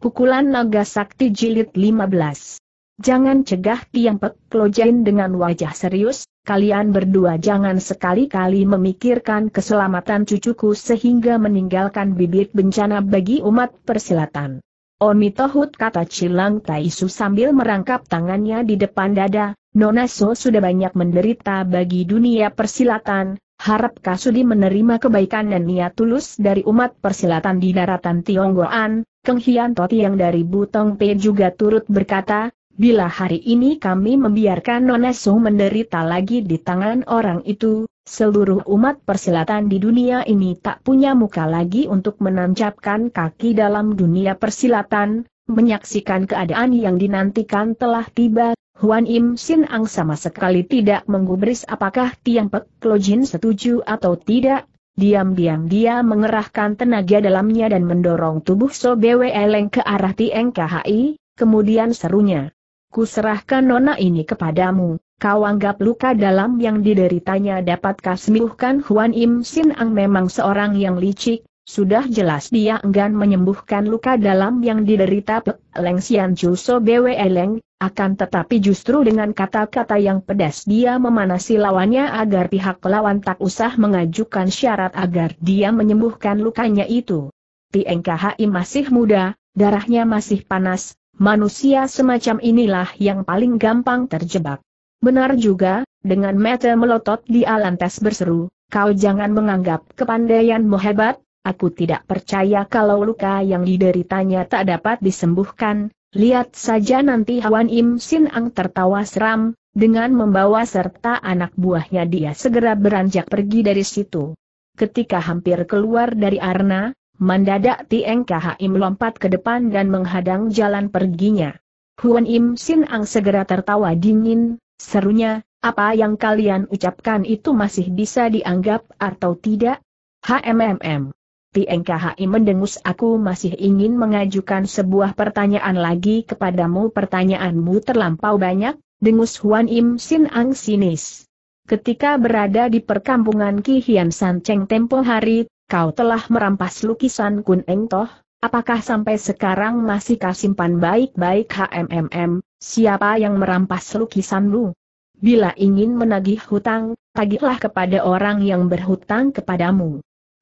Pukulan Naga Sakti Jilid 15. Jangan cegah Tiang Pek Klojen dengan wajah serius, kalian berdua jangan sekali-kali memikirkan keselamatan cucuku sehingga meninggalkan bibit bencana bagi umat persilatan. Omitohut kata Cilang Taisu sambil merangkap tangannya di depan dada, Nona So sudah banyak menderita bagi dunia persilatan, harap Kasudi menerima kebaikan dan niat tulus dari umat persilatan di daratan Tionggoan, Keng Hian Toti yang dari Butong Pe juga turut berkata, bila hari ini kami membiarkan Nona Su menderita lagi di tangan orang itu, seluruh umat persilatan di dunia ini tak punya muka lagi untuk menancapkan kaki dalam dunia persilatan, menyaksikan keadaan yang dinantikan telah tiba, Huan Im Sin Ang sama sekali tidak menggubris apakah Tiang Pek Klojin setuju atau tidak, Diam-diam dia mengerahkan tenaga dalamnya dan mendorong tubuh Sobewe Eleng ke arah Tieng kemudian serunya. "Ku serahkan nona ini kepadamu, kau anggap luka dalam yang dideritanya dapatkah sembuhkan Huan Im Sin Ang memang seorang yang licik, sudah jelas dia enggan menyembuhkan luka dalam yang diderita Pek Leng Sian Juso Bwe Leng, akan tetapi justru dengan kata-kata yang pedas dia memanasi lawannya agar pihak lawan tak usah mengajukan syarat agar dia menyembuhkan lukanya itu. Tieng masih muda, darahnya masih panas, manusia semacam inilah yang paling gampang terjebak. Benar juga, dengan mata melotot di alantas berseru, kau jangan menganggap kepandaianmu hebat, Aku tidak percaya kalau luka yang dideritanya tak dapat disembuhkan, lihat saja nanti Hwan Im Sin Ang tertawa seram, dengan membawa serta anak buahnya dia segera beranjak pergi dari situ. Ketika hampir keluar dari arna, mendadak Tieng Im lompat ke depan dan menghadang jalan perginya. Huan Im Sin Ang segera tertawa dingin, serunya, apa yang kalian ucapkan itu masih bisa dianggap atau tidak? HMMM. PNKHI mendengus aku masih ingin mengajukan sebuah pertanyaan lagi kepadamu pertanyaanmu terlampau banyak, dengus Huan Im Sin Ang sinis. Ketika berada di perkampungan Ki Hian San Cheng tempo hari, kau telah merampas lukisan Kun Eng Toh, apakah sampai sekarang masih kau simpan baik-baik HMMM, siapa yang merampas lukisanmu? Bila ingin menagih hutang, tagihlah kepada orang yang berhutang kepadamu.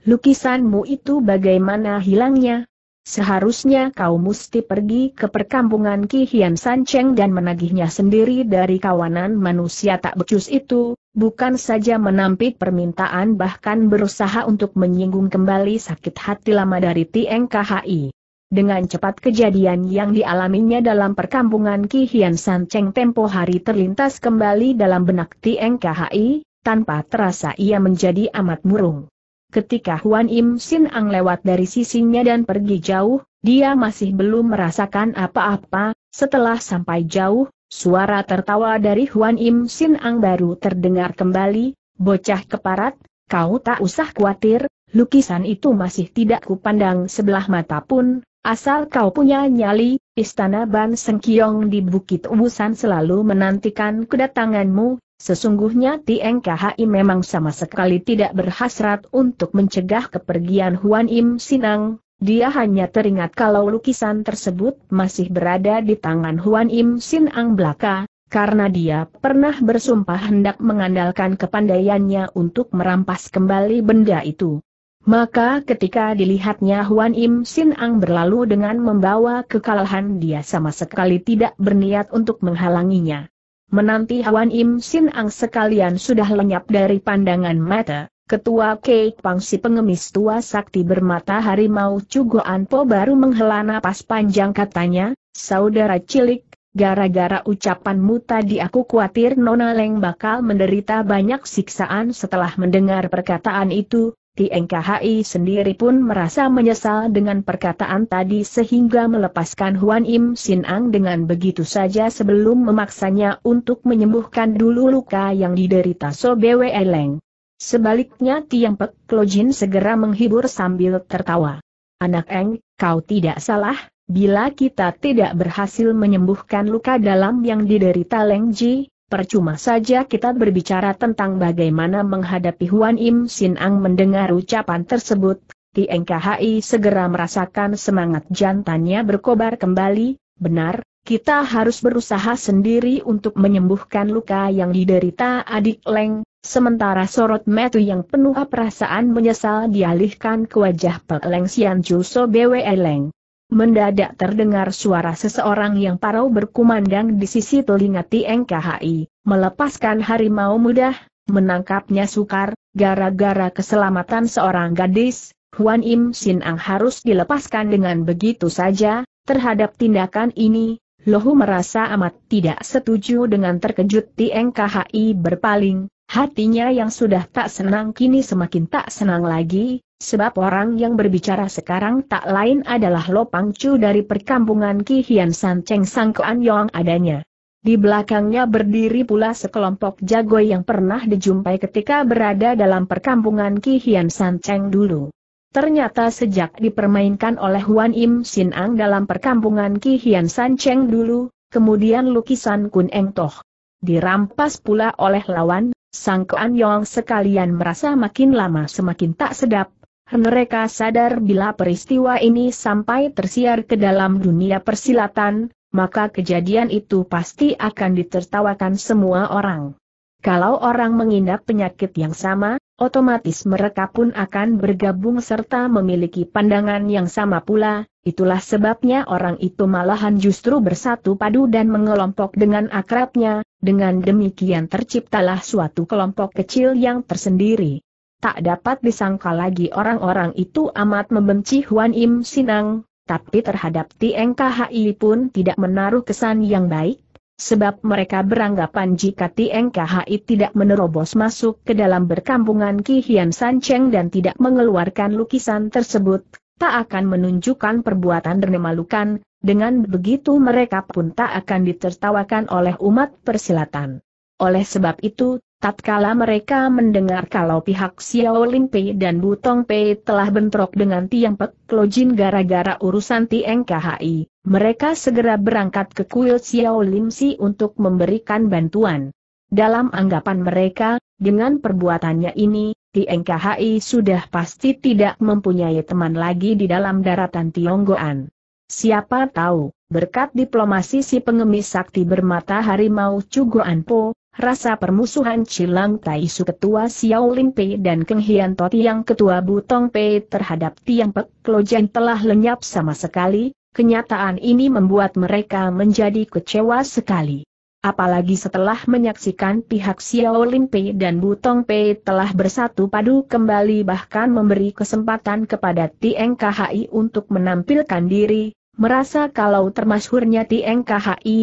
Lukisanmu itu bagaimana hilangnya? Seharusnya kau mesti pergi ke perkampungan Ki Hian Cheng dan menagihnya sendiri dari kawanan manusia tak becus itu, bukan saja menampik permintaan bahkan berusaha untuk menyinggung kembali sakit hati lama dari TNKHI. Dengan cepat kejadian yang dialaminya dalam perkampungan Ki Hian Cheng tempo hari terlintas kembali dalam benak TNKHI, tanpa terasa ia menjadi amat murung. Ketika Huan Im Sin Ang lewat dari sisinya dan pergi jauh, dia masih belum merasakan apa-apa, setelah sampai jauh, suara tertawa dari Huan Im Sin Ang baru terdengar kembali, bocah keparat, kau tak usah khawatir, lukisan itu masih tidak kupandang sebelah mata pun, asal kau punya nyali, istana Ban Sengkiong di Bukit Ubusan selalu menantikan kedatanganmu, Sesungguhnya Tieng memang sama sekali tidak berhasrat untuk mencegah kepergian Huan Im Sinang, dia hanya teringat kalau lukisan tersebut masih berada di tangan Huan Im Sinang belaka, karena dia pernah bersumpah hendak mengandalkan kepandaiannya untuk merampas kembali benda itu. Maka ketika dilihatnya Huan Im Sin berlalu dengan membawa kekalahan dia sama sekali tidak berniat untuk menghalanginya. Menanti Hwan Im Sin Ang sekalian sudah lenyap dari pandangan mata, Ketua Kei Si pengemis tua sakti bermata harimau Cugoan Anpo baru menghela napas panjang katanya, Saudara cilik, gara-gara ucapanmu tadi aku khawatir Nona Leng bakal menderita banyak siksaan setelah mendengar perkataan itu, TNKHI sendiri pun merasa menyesal dengan perkataan tadi sehingga melepaskan Huan Im Sin Ang dengan begitu saja sebelum memaksanya untuk menyembuhkan dulu luka yang diderita So Bwe Leng. Sebaliknya Tiang Pek Klojin segera menghibur sambil tertawa. Anak Eng, kau tidak salah, bila kita tidak berhasil menyembuhkan luka dalam yang diderita Leng Ji, Percuma saja kita berbicara tentang bagaimana menghadapi Huan Im Sin Ang mendengar ucapan tersebut, Tieng KHI segera merasakan semangat jantannya berkobar kembali, benar, kita harus berusaha sendiri untuk menyembuhkan luka yang diderita adik Leng, sementara sorot metu yang penuh perasaan menyesal dialihkan ke wajah Peleng Sian Juso Bwe Leng. Mendadak terdengar suara seseorang yang parau berkumandang di sisi telinga TNKHI, melepaskan harimau mudah, menangkapnya sukar, gara-gara keselamatan seorang gadis, Huan Im Sin Ang harus dilepaskan dengan begitu saja, terhadap tindakan ini, Lohu merasa amat tidak setuju dengan terkejut TNKHI berpaling, hatinya yang sudah tak senang kini semakin tak senang lagi, Sebab orang yang berbicara sekarang tak lain adalah Lopang Chu dari perkampungan Ki Hian San Cheng Kuan Yong adanya. Di belakangnya berdiri pula sekelompok jago yang pernah dijumpai ketika berada dalam perkampungan Kihian San Cheng dulu. Ternyata sejak dipermainkan oleh Huan Im Sin Ang dalam perkampungan Kihian San Cheng dulu, kemudian lukisan Kun Eng Toh. Dirampas pula oleh lawan, Sang Kuan Yong sekalian merasa makin lama semakin tak sedap, mereka sadar bila peristiwa ini sampai tersiar ke dalam dunia persilatan, maka kejadian itu pasti akan ditertawakan semua orang. Kalau orang mengidap penyakit yang sama, otomatis mereka pun akan bergabung serta memiliki pandangan yang sama pula, itulah sebabnya orang itu malahan justru bersatu padu dan mengelompok dengan akrabnya, dengan demikian terciptalah suatu kelompok kecil yang tersendiri. Tak dapat disangka lagi orang-orang itu amat membenci Huan Im Sinang, tapi terhadap Tieng KHI pun tidak menaruh kesan yang baik, sebab mereka beranggapan jika Tieng KHI tidak menerobos masuk ke dalam berkampungan Ki Hian San Cheng dan tidak mengeluarkan lukisan tersebut, tak akan menunjukkan perbuatan dermalukan, dengan begitu mereka pun tak akan ditertawakan oleh umat persilatan. Oleh sebab itu, Tatkala mereka mendengar kalau pihak Xiao Lin Pei dan Butong Pei telah bentrok dengan Tiang Pek Jin gara-gara urusan Tiang KHI, mereka segera berangkat ke kuil Xiao Lim Si untuk memberikan bantuan. Dalam anggapan mereka, dengan perbuatannya ini, Tiang KHI sudah pasti tidak mempunyai teman lagi di dalam daratan Tionggoan. Siapa tahu, berkat diplomasi si pengemis sakti bermata harimau Cugoan Po, rasa permusuhan Cilang Taisu ketua Xiao Lin Pei dan Keng Hian Toti yang ketua Butong Pei terhadap Tiang Pek Klojan telah lenyap sama sekali, kenyataan ini membuat mereka menjadi kecewa sekali. Apalagi setelah menyaksikan pihak Xiao Lin Pei dan Butong Pei telah bersatu padu kembali bahkan memberi kesempatan kepada Tiang KHI untuk menampilkan diri, Merasa kalau termasuknya Tieng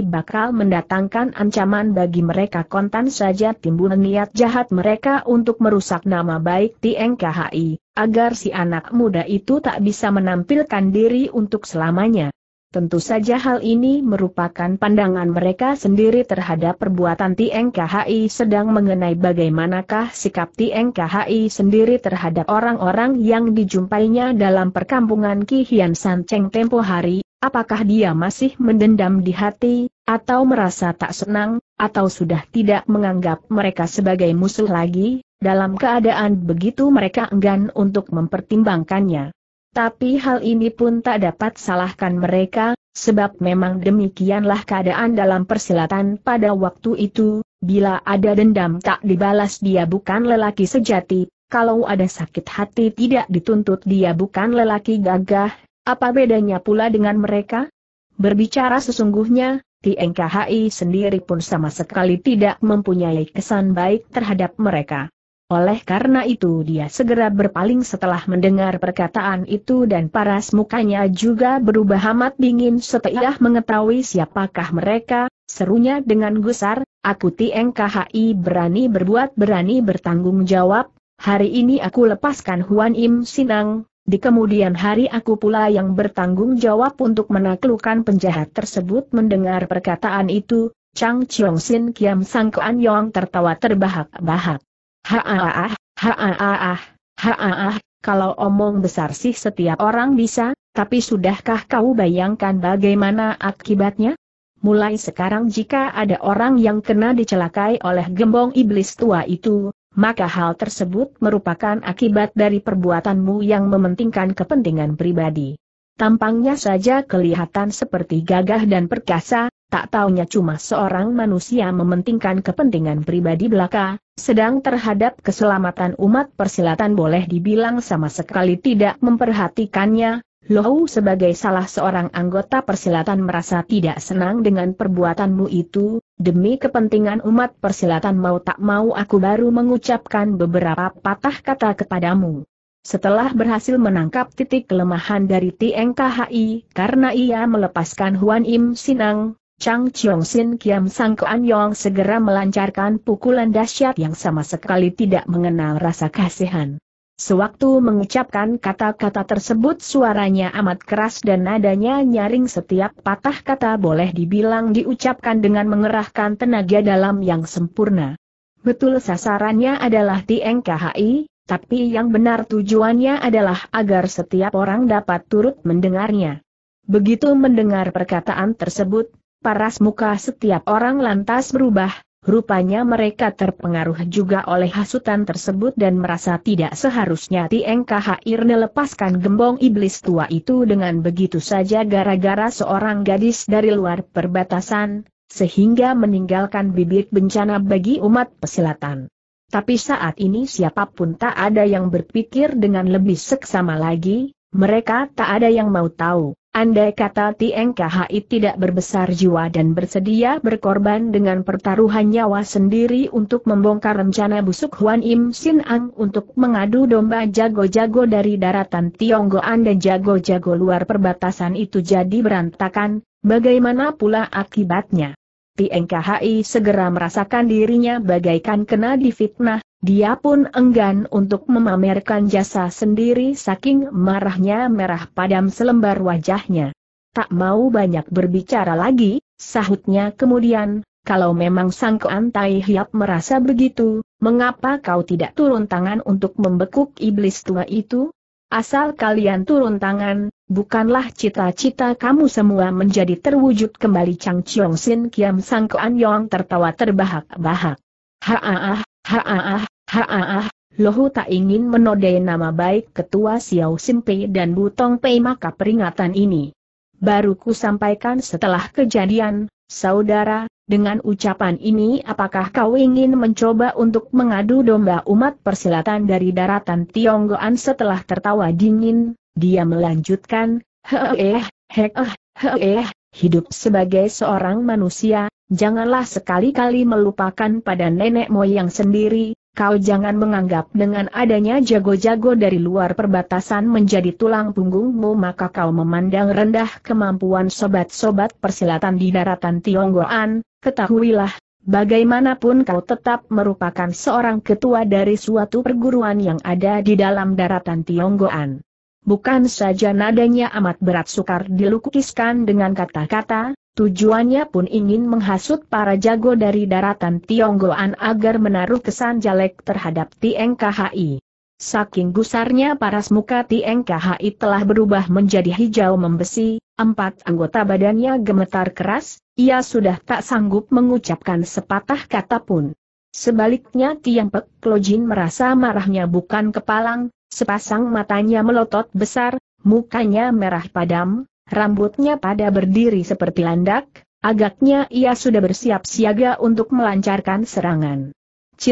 bakal mendatangkan ancaman bagi mereka kontan saja timbul niat jahat mereka untuk merusak nama baik Tieng agar si anak muda itu tak bisa menampilkan diri untuk selamanya. Tentu saja hal ini merupakan pandangan mereka sendiri terhadap perbuatan TNKHI sedang mengenai bagaimanakah sikap TNKHI sendiri terhadap orang-orang yang dijumpainya dalam perkampungan Kihian San Cheng tempo hari, Apakah dia masih mendendam di hati, atau merasa tak senang, atau sudah tidak menganggap mereka sebagai musuh lagi, dalam keadaan begitu mereka enggan untuk mempertimbangkannya. Tapi hal ini pun tak dapat salahkan mereka, sebab memang demikianlah keadaan dalam persilatan pada waktu itu, bila ada dendam tak dibalas dia bukan lelaki sejati, kalau ada sakit hati tidak dituntut dia bukan lelaki gagah, apa bedanya pula dengan mereka? Berbicara sesungguhnya, TNKHI sendiri pun sama sekali tidak mempunyai kesan baik terhadap mereka. Oleh karena itu dia segera berpaling setelah mendengar perkataan itu dan paras mukanya juga berubah amat dingin setelah mengetahui siapakah mereka, serunya dengan gusar, aku TNKHI berani berbuat berani bertanggung jawab, hari ini aku lepaskan Huan Im Sinang, di kemudian hari aku pula yang bertanggung jawab untuk menaklukkan penjahat tersebut mendengar perkataan itu, Chang Chiong Sin Kiam Sang Kuan Yong tertawa terbahak-bahak. Haaah, haaah, haaah, kalau omong besar sih setiap orang bisa, tapi sudahkah kau bayangkan bagaimana akibatnya? Mulai sekarang jika ada orang yang kena dicelakai oleh gembong iblis tua itu, maka hal tersebut merupakan akibat dari perbuatanmu yang mementingkan kepentingan pribadi. Tampangnya saja kelihatan seperti gagah dan perkasa, tak taunya cuma seorang manusia mementingkan kepentingan pribadi belaka, sedang terhadap keselamatan umat persilatan boleh dibilang sama sekali tidak memperhatikannya, Lohu sebagai salah seorang anggota persilatan merasa tidak senang dengan perbuatanmu itu, demi kepentingan umat persilatan mau tak mau aku baru mengucapkan beberapa patah kata kepadamu. Setelah berhasil menangkap titik kelemahan dari TNKHI, karena ia melepaskan Huan Im Sinang, Chang Chiong Sin Kiam Sang Kuan Yong segera melancarkan pukulan dahsyat yang sama sekali tidak mengenal rasa kasihan. Sewaktu mengucapkan kata-kata tersebut suaranya amat keras dan nadanya nyaring setiap patah kata boleh dibilang diucapkan dengan mengerahkan tenaga dalam yang sempurna. Betul sasarannya adalah TNKHI, tapi yang benar tujuannya adalah agar setiap orang dapat turut mendengarnya. Begitu mendengar perkataan tersebut, paras muka setiap orang lantas berubah, Rupanya mereka terpengaruh juga oleh hasutan tersebut dan merasa tidak seharusnya Tieng Kahair melepaskan gembong iblis tua itu dengan begitu saja gara-gara seorang gadis dari luar perbatasan, sehingga meninggalkan bibit bencana bagi umat pesilatan. Tapi saat ini siapapun tak ada yang berpikir dengan lebih seksama lagi, mereka tak ada yang mau tahu. Andai kata T.N.K.H.I tidak berbesar jiwa dan bersedia berkorban dengan pertaruhan nyawa sendiri untuk membongkar rencana busuk Huan Im Sin Ang untuk mengadu domba jago-jago dari daratan Tionggoan dan jago-jago luar perbatasan itu jadi berantakan, bagaimana pula akibatnya? PNKHI segera merasakan dirinya bagaikan kena difitnah, dia pun enggan untuk memamerkan jasa sendiri saking marahnya merah padam selembar wajahnya. Tak mau banyak berbicara lagi, sahutnya kemudian, kalau memang sang keantai hiap merasa begitu, mengapa kau tidak turun tangan untuk membekuk iblis tua itu? Asal kalian turun tangan, bukanlah cita-cita kamu semua menjadi terwujud kembali Chang Chiong Sin Kiam Sang Kuan Yong tertawa terbahak-bahak. Haaah, haaah, ah Lohu tak ingin menodai nama baik Ketua Xiao Simpei dan Butong Pei maka peringatan ini. Baru ku sampaikan setelah kejadian, Saudara, dengan ucapan ini apakah kau ingin mencoba untuk mengadu domba umat persilatan dari daratan Tionggoan setelah tertawa dingin, dia melanjutkan, heeh, heeh, heeh, hidup sebagai seorang manusia, janganlah sekali-kali melupakan pada nenek moyang sendiri, kau jangan menganggap dengan adanya jago-jago dari luar perbatasan menjadi tulang punggungmu maka kau memandang rendah kemampuan sobat-sobat persilatan di daratan Tionggoan, ketahuilah, bagaimanapun kau tetap merupakan seorang ketua dari suatu perguruan yang ada di dalam daratan Tionggoan. Bukan saja nadanya amat berat sukar dilukiskan dengan kata-kata, tujuannya pun ingin menghasut para jago dari daratan Tionggoan agar menaruh kesan jelek terhadap TNKHI. Saking gusarnya paras muka TNKHI telah berubah menjadi hijau membesi, empat anggota badannya gemetar keras, ia sudah tak sanggup mengucapkan sepatah kata pun. Sebaliknya Tiang Pek Klojin merasa marahnya bukan kepalang, sepasang matanya melotot besar, mukanya merah padam, rambutnya pada berdiri seperti landak, agaknya ia sudah bersiap siaga untuk melancarkan serangan.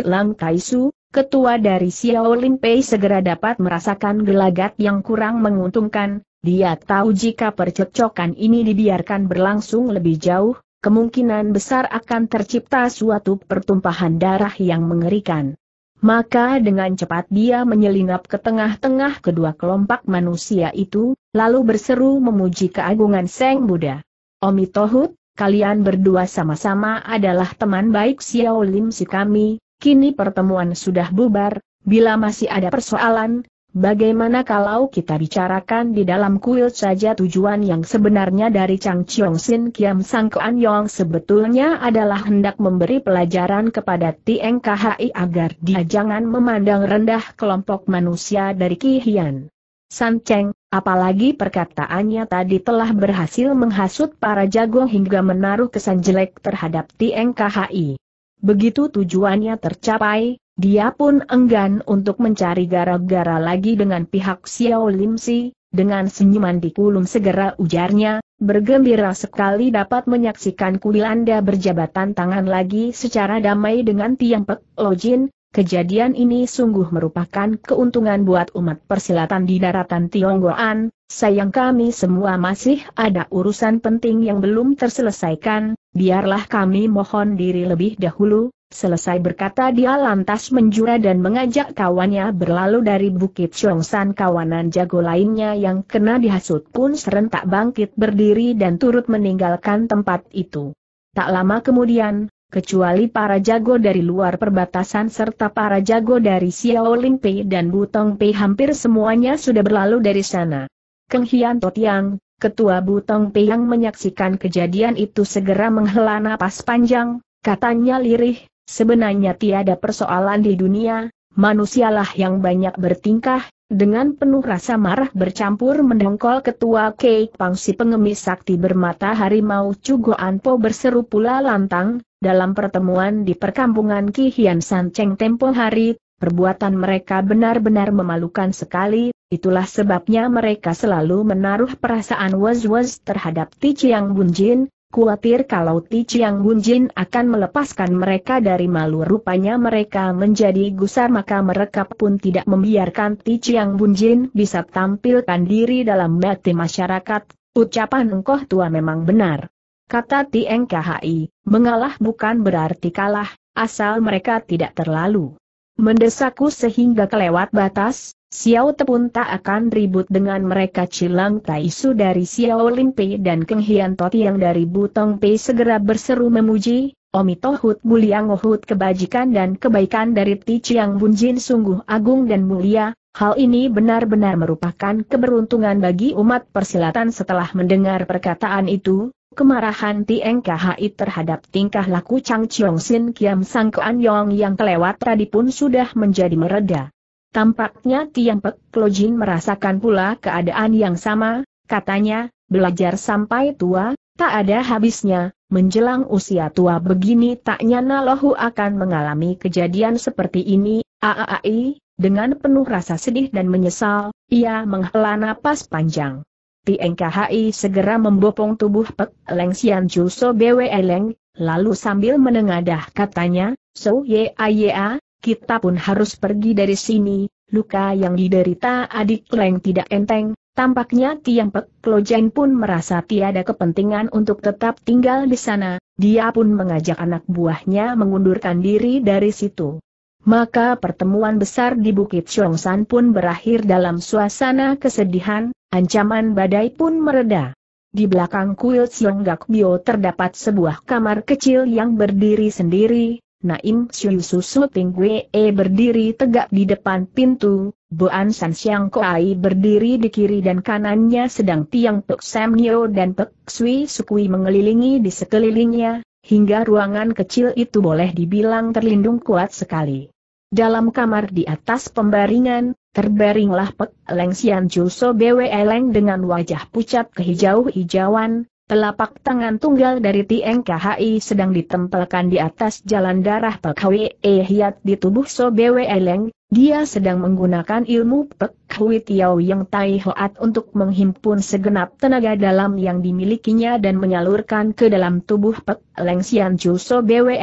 Lang Kaisu, ketua dari Xiaolin Pei segera dapat merasakan gelagat yang kurang menguntungkan, dia tahu jika percekcokan ini dibiarkan berlangsung lebih jauh, kemungkinan besar akan tercipta suatu pertumpahan darah yang mengerikan. Maka dengan cepat dia menyelinap ke tengah-tengah kedua kelompok manusia itu, lalu berseru memuji keagungan Seng Buddha. Omi Tohut, kalian berdua sama-sama adalah teman baik Xiao Lim si kami, kini pertemuan sudah bubar, bila masih ada persoalan, Bagaimana kalau kita bicarakan di dalam kuil saja tujuan yang sebenarnya dari Chang Chiong Sin Kiam Sang Kuan Yong sebetulnya adalah hendak memberi pelajaran kepada Tieng KHI agar dia jangan memandang rendah kelompok manusia dari Kihian. San Cheng, apalagi perkataannya tadi telah berhasil menghasut para jago hingga menaruh kesan jelek terhadap Tieng KHI. Begitu tujuannya tercapai, dia pun enggan untuk mencari gara-gara lagi dengan pihak Xiao Lim Si, dengan senyuman di kulum segera ujarnya, bergembira sekali dapat menyaksikan kuil Anda berjabatan tangan lagi secara damai dengan Tiang Pek Jin. kejadian ini sungguh merupakan keuntungan buat umat persilatan di daratan Tionggoan, sayang kami semua masih ada urusan penting yang belum terselesaikan, biarlah kami mohon diri lebih dahulu, Selesai berkata dia lantas menjura dan mengajak kawannya berlalu dari Bukit Chongsan kawanan jago lainnya yang kena dihasut pun serentak bangkit berdiri dan turut meninggalkan tempat itu. Tak lama kemudian, kecuali para jago dari luar perbatasan serta para jago dari Xiaolin Pei dan Butong Pei hampir semuanya sudah berlalu dari sana. Keng Hian Totiang, ketua Butong Pei yang menyaksikan kejadian itu segera menghela napas panjang, katanya lirih, Sebenarnya tiada persoalan di dunia, manusialah yang banyak bertingkah, dengan penuh rasa marah bercampur mendengkol ketua Kei Pangsi pengemis sakti bermata harimau Cugo Anpo berseru pula lantang, dalam pertemuan di perkampungan Ki Kihian Cheng tempo hari, perbuatan mereka benar-benar memalukan sekali, itulah sebabnya mereka selalu menaruh perasaan was-was terhadap Ti Chiang Bunjin, Kuatir kalau Ti Chiang Bunjin akan melepaskan mereka dari malu rupanya mereka menjadi gusar maka mereka pun tidak membiarkan Ti Chiang Bunjin bisa tampilkan diri dalam mati masyarakat. Ucapan engkau tua memang benar. Kata Tieng Khai, mengalah bukan berarti kalah, asal mereka tidak terlalu mendesakku sehingga kelewat batas, Xiao Te tak akan ribut dengan mereka Cilang Tai Su dari Xiao Lin dan Keng Hian Toti yang dari Butong Pei segera berseru memuji, Omi Tohut Buliang Ohut kebajikan dan kebaikan dari Ti Chiang Bunjin sungguh agung dan mulia, hal ini benar-benar merupakan keberuntungan bagi umat persilatan setelah mendengar perkataan itu, kemarahan Tieng KHI terhadap tingkah laku Chang Chiong Sin Kiam Sang Kuan Yong yang kelewat tadi pun sudah menjadi mereda. Tampaknya Tiang Pek Klojin merasakan pula keadaan yang sama, katanya, belajar sampai tua, tak ada habisnya, menjelang usia tua begini tak nyana lohu akan mengalami kejadian seperti ini, aaai, dengan penuh rasa sedih dan menyesal, ia menghela napas panjang. Tieng segera membopong tubuh Pek Leng Sian Juso Bwe lalu sambil menengadah katanya, So Ye A kita pun harus pergi dari sini, luka yang diderita adik Leng tidak enteng, tampaknya Tiang Pek Lojen pun merasa tiada kepentingan untuk tetap tinggal di sana, dia pun mengajak anak buahnya mengundurkan diri dari situ. Maka pertemuan besar di Bukit Chongsan pun berakhir dalam suasana kesedihan, ancaman badai pun mereda. Di belakang kuil Siong Gak Bio terdapat sebuah kamar kecil yang berdiri sendiri, Naim Siu Susu Wee e berdiri tegak di depan pintu, Boan San Siang Koai berdiri di kiri dan kanannya sedang Tiang Pek Sam Nyo dan Pek Sui Sukui mengelilingi di sekelilingnya, hingga ruangan kecil itu boleh dibilang terlindung kuat sekali. Dalam kamar di atas pembaringan, terbaringlah Pek Leng Sian Juso Bwe Leng dengan wajah pucat kehijau-hijauan, Telapak tangan tunggal dari TNKHI sedang ditempelkan di atas jalan darah Pek Hwi e Hiat di tubuh So Bwe dia sedang menggunakan ilmu Pek Hwi Tiao Yang Tai Hoat untuk menghimpun segenap tenaga dalam yang dimilikinya dan menyalurkan ke dalam tubuh Pek Leng Sian Ju So Bwe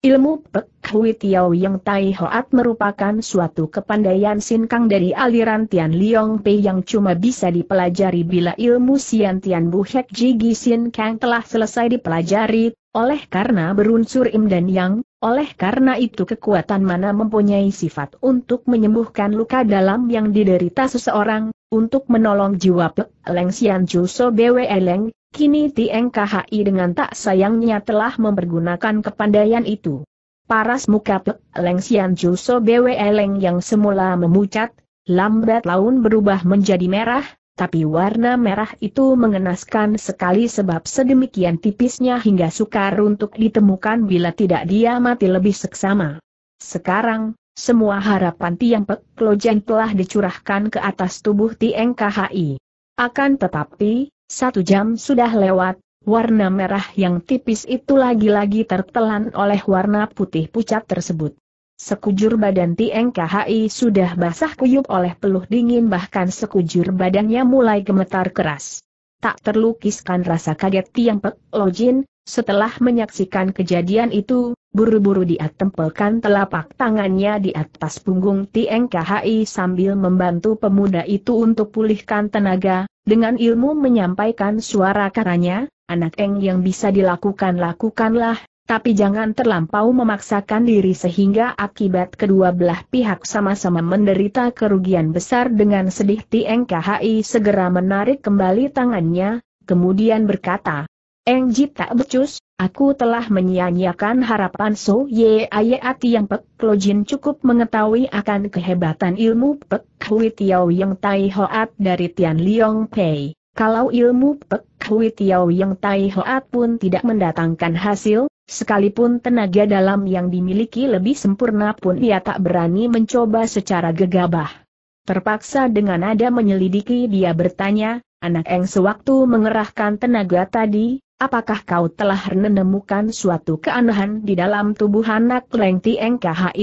Ilmu Pek Hui Tiao Yang Tai Hoat merupakan suatu kepandaian sinkang dari aliran Tian Liong Pei yang cuma bisa dipelajari bila ilmu Sian Tian Bu Hek Jigi Sin Kang telah selesai dipelajari, oleh karena berunsur Im dan Yang, oleh karena itu kekuatan mana mempunyai sifat untuk menyembuhkan luka dalam yang diderita seseorang, untuk menolong jiwa Pek Leng Sian Ju So Bwe Leng, Kini Tieng dengan tak sayangnya telah mempergunakan kepandaian itu. Paras muka Pek Leng Sian Juso Bwe Leng yang semula memucat, lambat laun berubah menjadi merah, tapi warna merah itu mengenaskan sekali sebab sedemikian tipisnya hingga sukar untuk ditemukan bila tidak dia mati lebih seksama. Sekarang, semua harapan Tiang Pek Lojen telah dicurahkan ke atas tubuh Tieng Akan tetapi, satu jam sudah lewat, warna merah yang tipis itu lagi-lagi tertelan oleh warna putih pucat tersebut. Sekujur badan Tieng sudah basah kuyup oleh peluh dingin bahkan sekujur badannya mulai gemetar keras. Tak terlukiskan rasa kaget Tiang Pek Lojin, setelah menyaksikan kejadian itu, buru-buru dia telapak tangannya di atas punggung Tieng sambil membantu pemuda itu untuk pulihkan tenaga, dengan ilmu menyampaikan suara karanya, anak Eng yang bisa dilakukan lakukanlah, tapi jangan terlampau memaksakan diri sehingga akibat kedua belah pihak sama-sama menderita kerugian besar dengan sedih Tieng KHI segera menarik kembali tangannya, kemudian berkata, Eng Ji tak becus, Aku telah menyia-nyiakan harapan So Ye Ati yang Pek Jin cukup mengetahui akan kehebatan ilmu Pek Hui Tiao Yang Tai Hoat dari Tian Liong Pei. Kalau ilmu Pek Hui Tiao Yang Tai Hoat pun tidak mendatangkan hasil, sekalipun tenaga dalam yang dimiliki lebih sempurna pun ia tak berani mencoba secara gegabah. Terpaksa dengan nada menyelidiki dia bertanya, anak Eng sewaktu mengerahkan tenaga tadi, apakah kau telah menemukan suatu keanehan di dalam tubuh anak Leng Tieng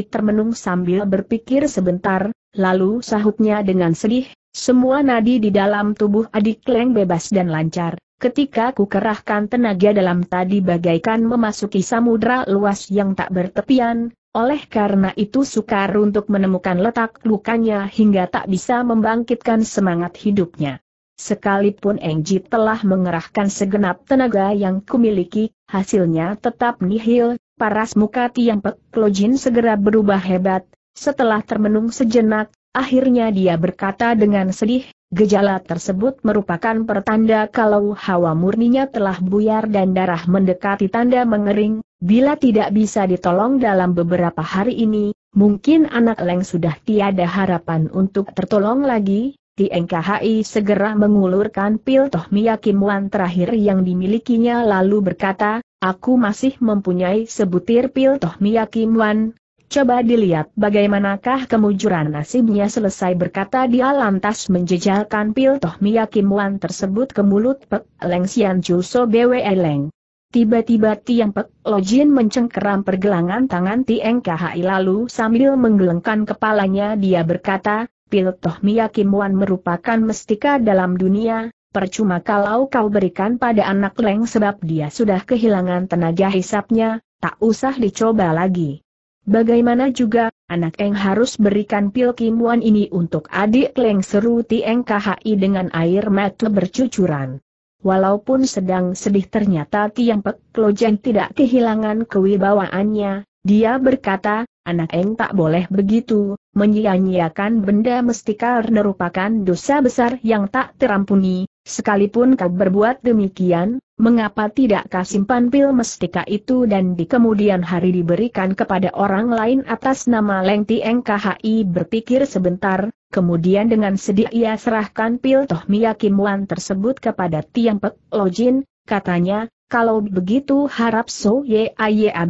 termenung sambil berpikir sebentar, lalu sahutnya dengan sedih, semua nadi di dalam tubuh adik Leng bebas dan lancar. Ketika ku kerahkan tenaga dalam tadi bagaikan memasuki samudra luas yang tak bertepian, oleh karena itu sukar untuk menemukan letak lukanya hingga tak bisa membangkitkan semangat hidupnya. Sekalipun Engji telah mengerahkan segenap tenaga yang kumiliki, hasilnya tetap nihil, paras muka Tiang Pek Klojin segera berubah hebat, setelah termenung sejenak, akhirnya dia berkata dengan sedih, gejala tersebut merupakan pertanda kalau hawa murninya telah buyar dan darah mendekati tanda mengering, bila tidak bisa ditolong dalam beberapa hari ini, mungkin anak Leng sudah tiada harapan untuk tertolong lagi, di NKHI segera mengulurkan pil toh miyakimuan terakhir yang dimilikinya lalu berkata, aku masih mempunyai sebutir pil toh miyakimuan, coba dilihat bagaimanakah kemujuran nasibnya selesai berkata dia lantas menjejalkan pil toh miyakimuan tersebut ke mulut Pek Leng Sian Juso Bwe Leng. Tiba-tiba Tiang Pek Lojin mencengkeram pergelangan tangan Tiang KHI lalu sambil menggelengkan kepalanya dia berkata, Pilot Tohmiya Kimuan merupakan mestika dalam dunia, percuma kalau kau berikan pada anak leng sebab dia sudah kehilangan tenaga hisapnya, tak usah dicoba lagi. Bagaimana juga, anak Eng harus berikan pil kimuan ini untuk adik Leng seru Tieng KHI dengan air mata bercucuran. Walaupun sedang sedih ternyata Tiang Pek Klojen tidak kehilangan kewibawaannya, dia berkata, anak Eng tak boleh begitu, menyia-nyiakan benda mestika merupakan dosa besar yang tak terampuni, sekalipun kau berbuat demikian, mengapa tidak kau simpan pil mestika itu dan di kemudian hari diberikan kepada orang lain atas nama Leng Tieng KHI berpikir sebentar, kemudian dengan sedih ia serahkan pil Toh Wan tersebut kepada Tiang Pek Lojin, katanya, kalau begitu harap So Ye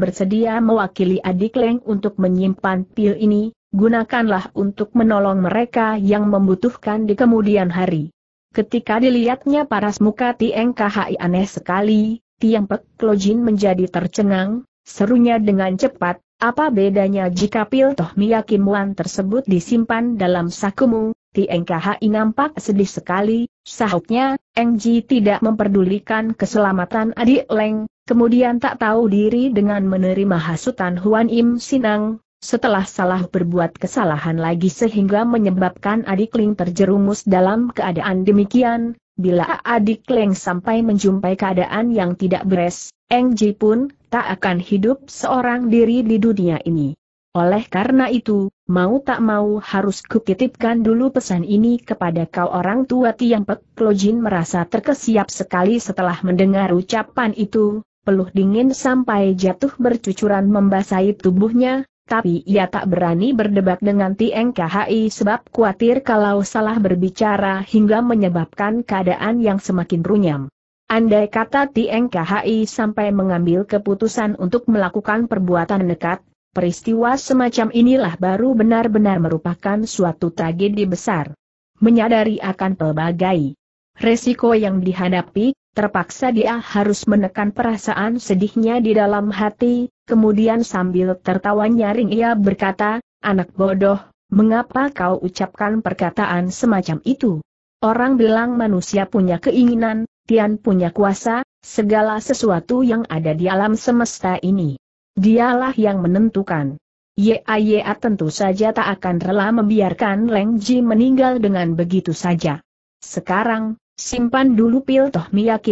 bersedia mewakili adik Leng untuk menyimpan pil ini, gunakanlah untuk menolong mereka yang membutuhkan di kemudian hari. Ketika dilihatnya paras muka Tieng Khi aneh sekali, Tiang Pek Klojin menjadi tercengang, serunya dengan cepat, apa bedanya jika pil Toh Wan tersebut disimpan dalam sakumu, Tieng Khi nampak sedih sekali, Sahutnya, Eng Ji tidak memperdulikan keselamatan adik Leng, kemudian tak tahu diri dengan menerima hasutan Huan Im Sinang, setelah salah berbuat kesalahan lagi sehingga menyebabkan adik Leng terjerumus dalam keadaan demikian, bila adik Leng sampai menjumpai keadaan yang tidak beres, Eng Ji pun tak akan hidup seorang diri di dunia ini. Oleh karena itu, mau tak mau harus kutitipkan dulu pesan ini kepada kau orang tua Tiang Pek. Klojin merasa terkesiap sekali setelah mendengar ucapan itu, peluh dingin sampai jatuh bercucuran membasahi tubuhnya, tapi ia tak berani berdebat dengan Tiang KHI sebab khawatir kalau salah berbicara hingga menyebabkan keadaan yang semakin runyam. Andai kata Tiang KHI sampai mengambil keputusan untuk melakukan perbuatan nekat, Peristiwa semacam inilah baru benar-benar merupakan suatu tragedi besar. Menyadari akan pelbagai resiko yang dihadapi, terpaksa dia harus menekan perasaan sedihnya di dalam hati, kemudian sambil tertawa nyaring ia berkata, anak bodoh, mengapa kau ucapkan perkataan semacam itu? Orang bilang manusia punya keinginan, Tian punya kuasa, segala sesuatu yang ada di alam semesta ini Dialah yang menentukan. Ya, ya tentu saja tak akan rela membiarkan Leng Ji meninggal dengan begitu saja. Sekarang, simpan dulu pil toh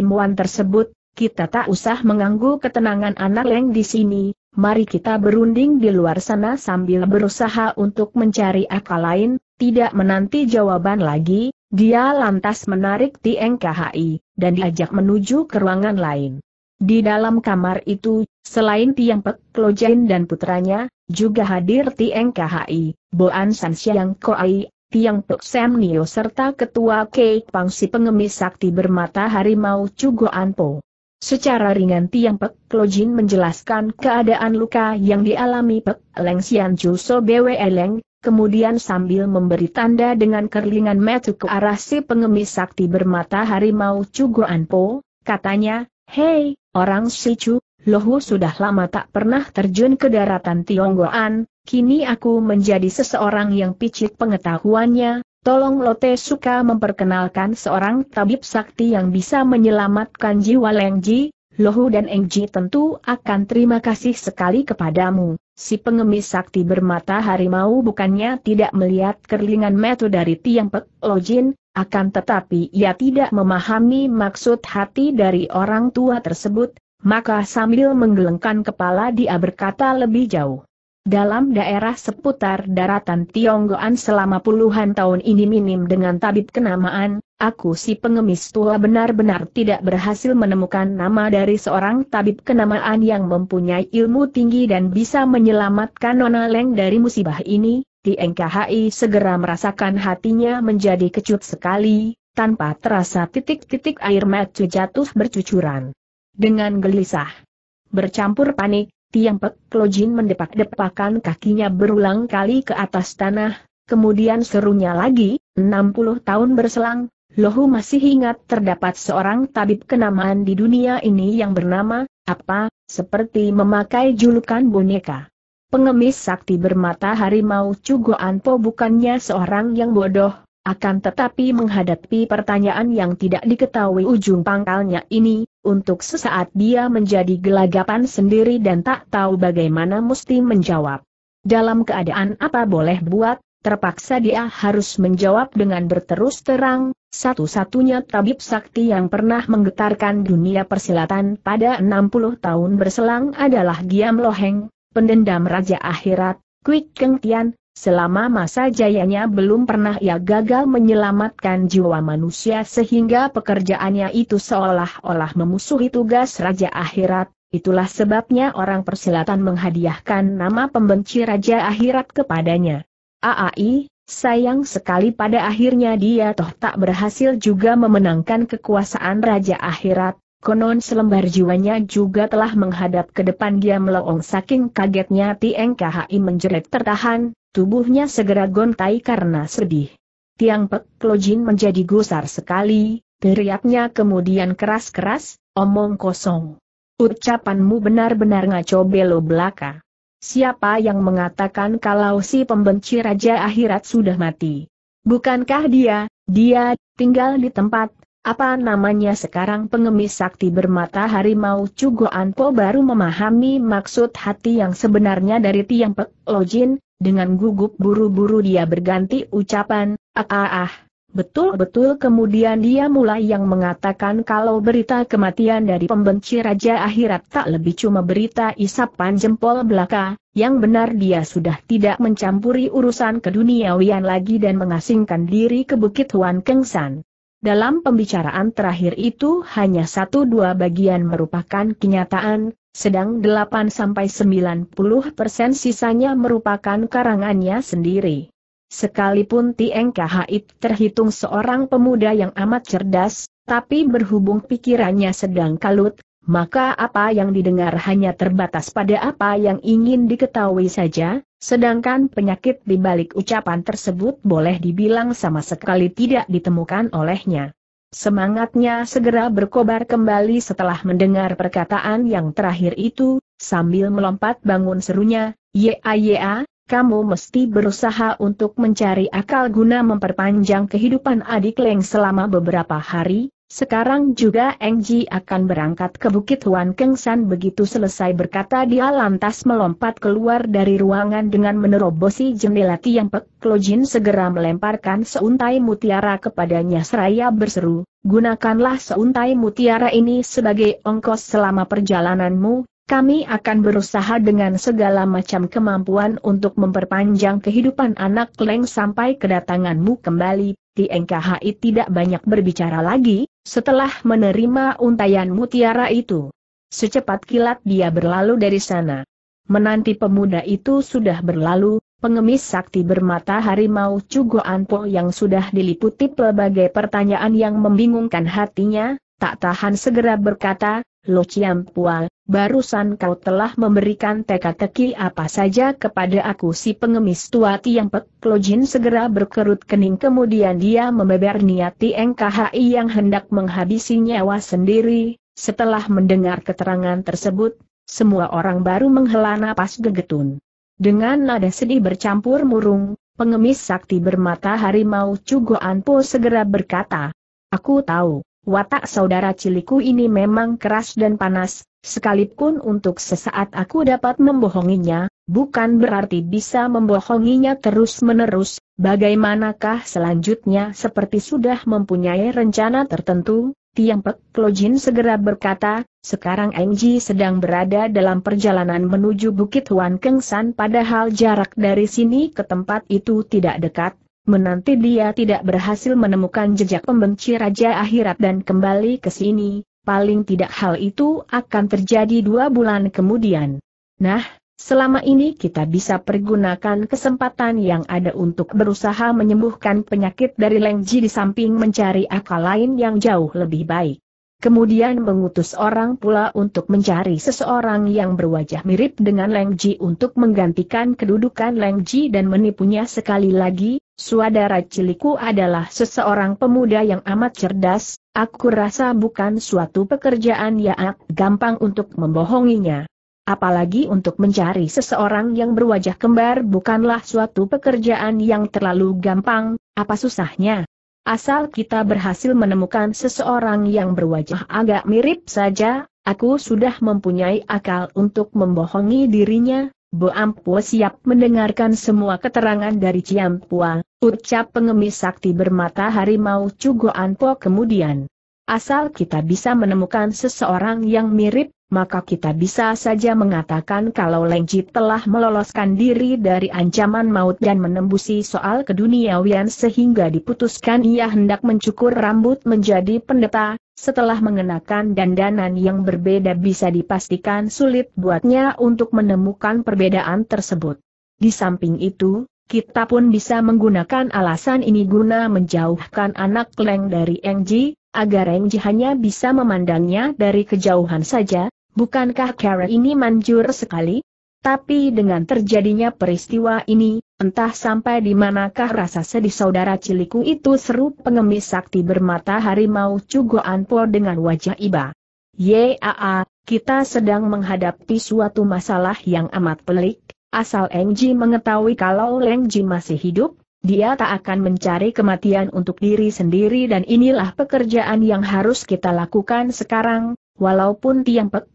Wan tersebut, kita tak usah mengganggu ketenangan anak Leng di sini, mari kita berunding di luar sana sambil berusaha untuk mencari akal lain, tidak menanti jawaban lagi, dia lantas menarik Tieng KHI, dan diajak menuju ke ruangan lain. Di dalam kamar itu, selain Tiang Pek Klojen dan putranya, juga hadir Tiang KHI, Boan San Siang Koai, Tiang Pek Sam Nio serta Ketua Kei si pengemis sakti bermata harimau Cugo Anpo. Secara ringan Tiang Pek Klojin menjelaskan keadaan luka yang dialami Pek Leng Sian Juso Bwe Leng, kemudian sambil memberi tanda dengan kerlingan metu ke arah si pengemis sakti bermata harimau Cugo Anpo, katanya, Hei, Orang Sichu, Lohu sudah lama tak pernah terjun ke daratan Tionggoan, kini aku menjadi seseorang yang picit pengetahuannya, tolong Lote suka memperkenalkan seorang tabib sakti yang bisa menyelamatkan jiwa Lengji, Lohu dan Engji tentu akan terima kasih sekali kepadamu. Si pengemis sakti bermata harimau bukannya tidak melihat kerlingan metu dari tiang pek lojin, akan tetapi ia tidak memahami maksud hati dari orang tua tersebut, maka sambil menggelengkan kepala dia berkata lebih jauh. Dalam daerah seputar daratan Tionggoan selama puluhan tahun ini minim dengan tabib kenamaan, aku si pengemis tua benar-benar tidak berhasil menemukan nama dari seorang tabib kenamaan yang mempunyai ilmu tinggi dan bisa menyelamatkan Nona Leng dari musibah ini, di NKHI segera merasakan hatinya menjadi kecut sekali, tanpa terasa titik-titik air mata jatuh bercucuran. Dengan gelisah, bercampur panik, Tiang Pek Klojin mendepak-depakan kakinya berulang kali ke atas tanah, kemudian serunya lagi, 60 tahun berselang, Lohu masih ingat terdapat seorang tabib kenamaan di dunia ini yang bernama, apa, seperti memakai julukan boneka. Pengemis sakti bermata harimau anpo bukannya seorang yang bodoh, akan tetapi menghadapi pertanyaan yang tidak diketahui ujung pangkalnya ini, untuk sesaat dia menjadi gelagapan sendiri dan tak tahu bagaimana mesti menjawab. Dalam keadaan apa boleh buat, terpaksa dia harus menjawab dengan berterus terang, satu-satunya tabib sakti yang pernah menggetarkan dunia persilatan pada 60 tahun berselang adalah Giam Loheng, pendendam Raja Akhirat, Kwik Keng Tian, Selama masa jayanya belum pernah ia gagal menyelamatkan jiwa manusia sehingga pekerjaannya itu seolah-olah memusuhi tugas Raja Akhirat, itulah sebabnya orang persilatan menghadiahkan nama pembenci Raja Akhirat kepadanya. AAI, sayang sekali pada akhirnya dia toh tak berhasil juga memenangkan kekuasaan Raja Akhirat, Konon selembar jiwanya juga telah menghadap ke depan dia meloong saking kagetnya Tieng KHI menjerit tertahan, tubuhnya segera gontai karena sedih. Tiang Pek Klojin menjadi gusar sekali, teriaknya kemudian keras-keras, omong kosong. Ucapanmu benar-benar ngaco belo belaka. Siapa yang mengatakan kalau si pembenci Raja Akhirat sudah mati? Bukankah dia, dia, tinggal di tempat, apa namanya sekarang pengemis sakti bermata harimau Cugoan anpo baru memahami maksud hati yang sebenarnya dari Tiang Pek Lojin, dengan gugup buru-buru dia berganti ucapan, ah ah ah. Betul-betul kemudian dia mulai yang mengatakan kalau berita kematian dari pembenci Raja Akhirat tak lebih cuma berita isapan jempol belaka, yang benar dia sudah tidak mencampuri urusan keduniawian lagi dan mengasingkan diri ke Bukit Huan Kengsan. Dalam pembicaraan terakhir itu hanya satu dua bagian merupakan kenyataan, sedang 8-90% sisanya merupakan karangannya sendiri. Sekalipun Tieng Kahit terhitung seorang pemuda yang amat cerdas, tapi berhubung pikirannya sedang kalut, maka apa yang didengar hanya terbatas pada apa yang ingin diketahui saja, sedangkan penyakit di balik ucapan tersebut boleh dibilang sama sekali tidak ditemukan olehnya. Semangatnya segera berkobar kembali setelah mendengar perkataan yang terakhir itu, sambil melompat bangun serunya, Ya, kamu mesti berusaha untuk mencari akal guna memperpanjang kehidupan adik Leng selama beberapa hari, sekarang juga Eng Ji akan berangkat ke Bukit Huan Keng San begitu selesai berkata dia lantas melompat keluar dari ruangan dengan menerobosi jendela tiang pek. Klojin segera melemparkan seuntai mutiara kepadanya seraya berseru, gunakanlah seuntai mutiara ini sebagai ongkos selama perjalananmu, kami akan berusaha dengan segala macam kemampuan untuk memperpanjang kehidupan anak Leng sampai kedatanganmu kembali. TNKHI tidak banyak berbicara lagi, setelah menerima untayan mutiara itu. Secepat kilat dia berlalu dari sana. Menanti pemuda itu sudah berlalu, pengemis sakti bermata harimau Cugo Anpo yang sudah diliputi pelbagai pertanyaan yang membingungkan hatinya, tak tahan segera berkata, Lo Chiam Pual, barusan kau telah memberikan teka-teki apa saja kepada aku si pengemis tua Tiang Pek. Lo Jin segera berkerut kening kemudian dia membeber niat Tiang KHI yang hendak menghabisi nyawa sendiri. Setelah mendengar keterangan tersebut, semua orang baru menghela napas gegetun. Dengan nada sedih bercampur murung, pengemis sakti bermata harimau Cugo Anpo segera berkata, Aku tahu, watak saudara ciliku ini memang keras dan panas, sekalipun untuk sesaat aku dapat membohonginya, bukan berarti bisa membohonginya terus-menerus, bagaimanakah selanjutnya seperti sudah mempunyai rencana tertentu, Tiang Pek Klojin segera berkata, sekarang MG sedang berada dalam perjalanan menuju Bukit Huan Kengsan padahal jarak dari sini ke tempat itu tidak dekat, Menanti dia tidak berhasil menemukan jejak pembenci Raja Akhirat dan kembali ke sini, paling tidak hal itu akan terjadi dua bulan kemudian. Nah, Selama ini kita bisa pergunakan kesempatan yang ada untuk berusaha menyembuhkan penyakit dari Lengji di samping mencari akal lain yang jauh lebih baik. Kemudian mengutus orang pula untuk mencari seseorang yang berwajah mirip dengan Lengji untuk menggantikan kedudukan Lengji dan menipunya sekali lagi, Suadara ciliku adalah seseorang pemuda yang amat cerdas, aku rasa bukan suatu pekerjaan yang gampang untuk membohonginya. Apalagi untuk mencari seseorang yang berwajah kembar bukanlah suatu pekerjaan yang terlalu gampang, apa susahnya? Asal kita berhasil menemukan seseorang yang berwajah agak mirip saja, aku sudah mempunyai akal untuk membohongi dirinya, Ampu siap mendengarkan semua keterangan dari Ciampua, ucap pengemis sakti bermata harimau Cugoanpo kemudian. Asal kita bisa menemukan seseorang yang mirip, maka kita bisa saja mengatakan kalau Lengji telah meloloskan diri dari ancaman maut dan menembusi soal keduniawian sehingga diputuskan ia hendak mencukur rambut menjadi pendeta, setelah mengenakan dandanan yang berbeda bisa dipastikan sulit buatnya untuk menemukan perbedaan tersebut. Di samping itu, kita pun bisa menggunakan alasan ini guna menjauhkan anak Leng dari Engji, agar Engji hanya bisa memandangnya dari kejauhan saja, bukankah Karen ini manjur sekali? Tapi dengan terjadinya peristiwa ini, Entah sampai di manakah rasa sedih saudara ciliku itu seru pengemis sakti bermata harimau Cugo Anpo dengan wajah iba. Yaa, kita sedang menghadapi suatu masalah yang amat pelik, asal Engji mengetahui kalau Lengji masih hidup, dia tak akan mencari kematian untuk diri sendiri dan inilah pekerjaan yang harus kita lakukan sekarang, Walaupun Tiang Pek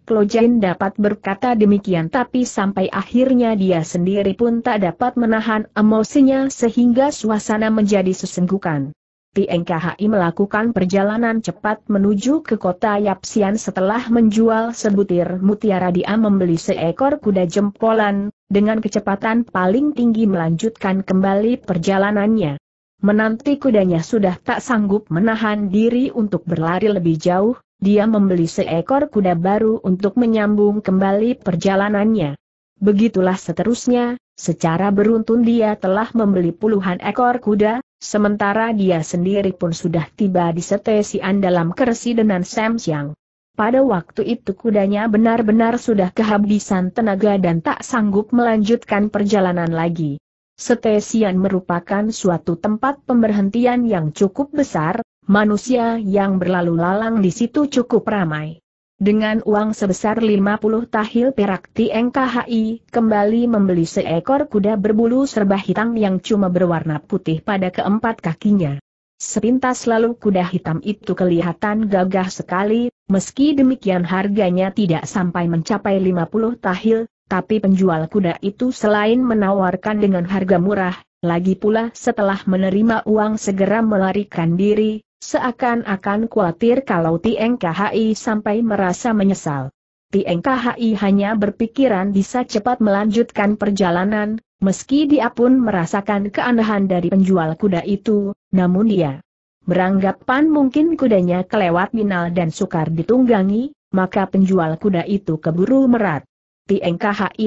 dapat berkata demikian tapi sampai akhirnya dia sendiri pun tak dapat menahan emosinya sehingga suasana menjadi sesenggukan. Tiang KHI melakukan perjalanan cepat menuju ke kota Yapsian setelah menjual sebutir mutiara dia membeli seekor kuda jempolan, dengan kecepatan paling tinggi melanjutkan kembali perjalanannya. Menanti kudanya sudah tak sanggup menahan diri untuk berlari lebih jauh, dia membeli seekor kuda baru untuk menyambung kembali perjalanannya. Begitulah seterusnya, secara beruntun dia telah membeli puluhan ekor kuda, sementara dia sendiri pun sudah tiba di setesian dalam keresidenan Sam Siang. Pada waktu itu kudanya benar-benar sudah kehabisan tenaga dan tak sanggup melanjutkan perjalanan lagi. Setesian merupakan suatu tempat pemberhentian yang cukup besar, manusia yang berlalu lalang di situ cukup ramai. Dengan uang sebesar 50 tahil perak TNKHI, kembali membeli seekor kuda berbulu serba hitam yang cuma berwarna putih pada keempat kakinya. Sepintas lalu kuda hitam itu kelihatan gagah sekali, meski demikian harganya tidak sampai mencapai 50 tahil, tapi penjual kuda itu selain menawarkan dengan harga murah, lagi pula setelah menerima uang segera melarikan diri, Seakan-akan khawatir kalau Tieng KHI sampai merasa menyesal. Tieng KHI hanya berpikiran bisa cepat melanjutkan perjalanan, meski dia pun merasakan keanehan dari penjual kuda itu, namun dia beranggapan mungkin kudanya kelewat minal dan sukar ditunggangi, maka penjual kuda itu keburu merat. Tieng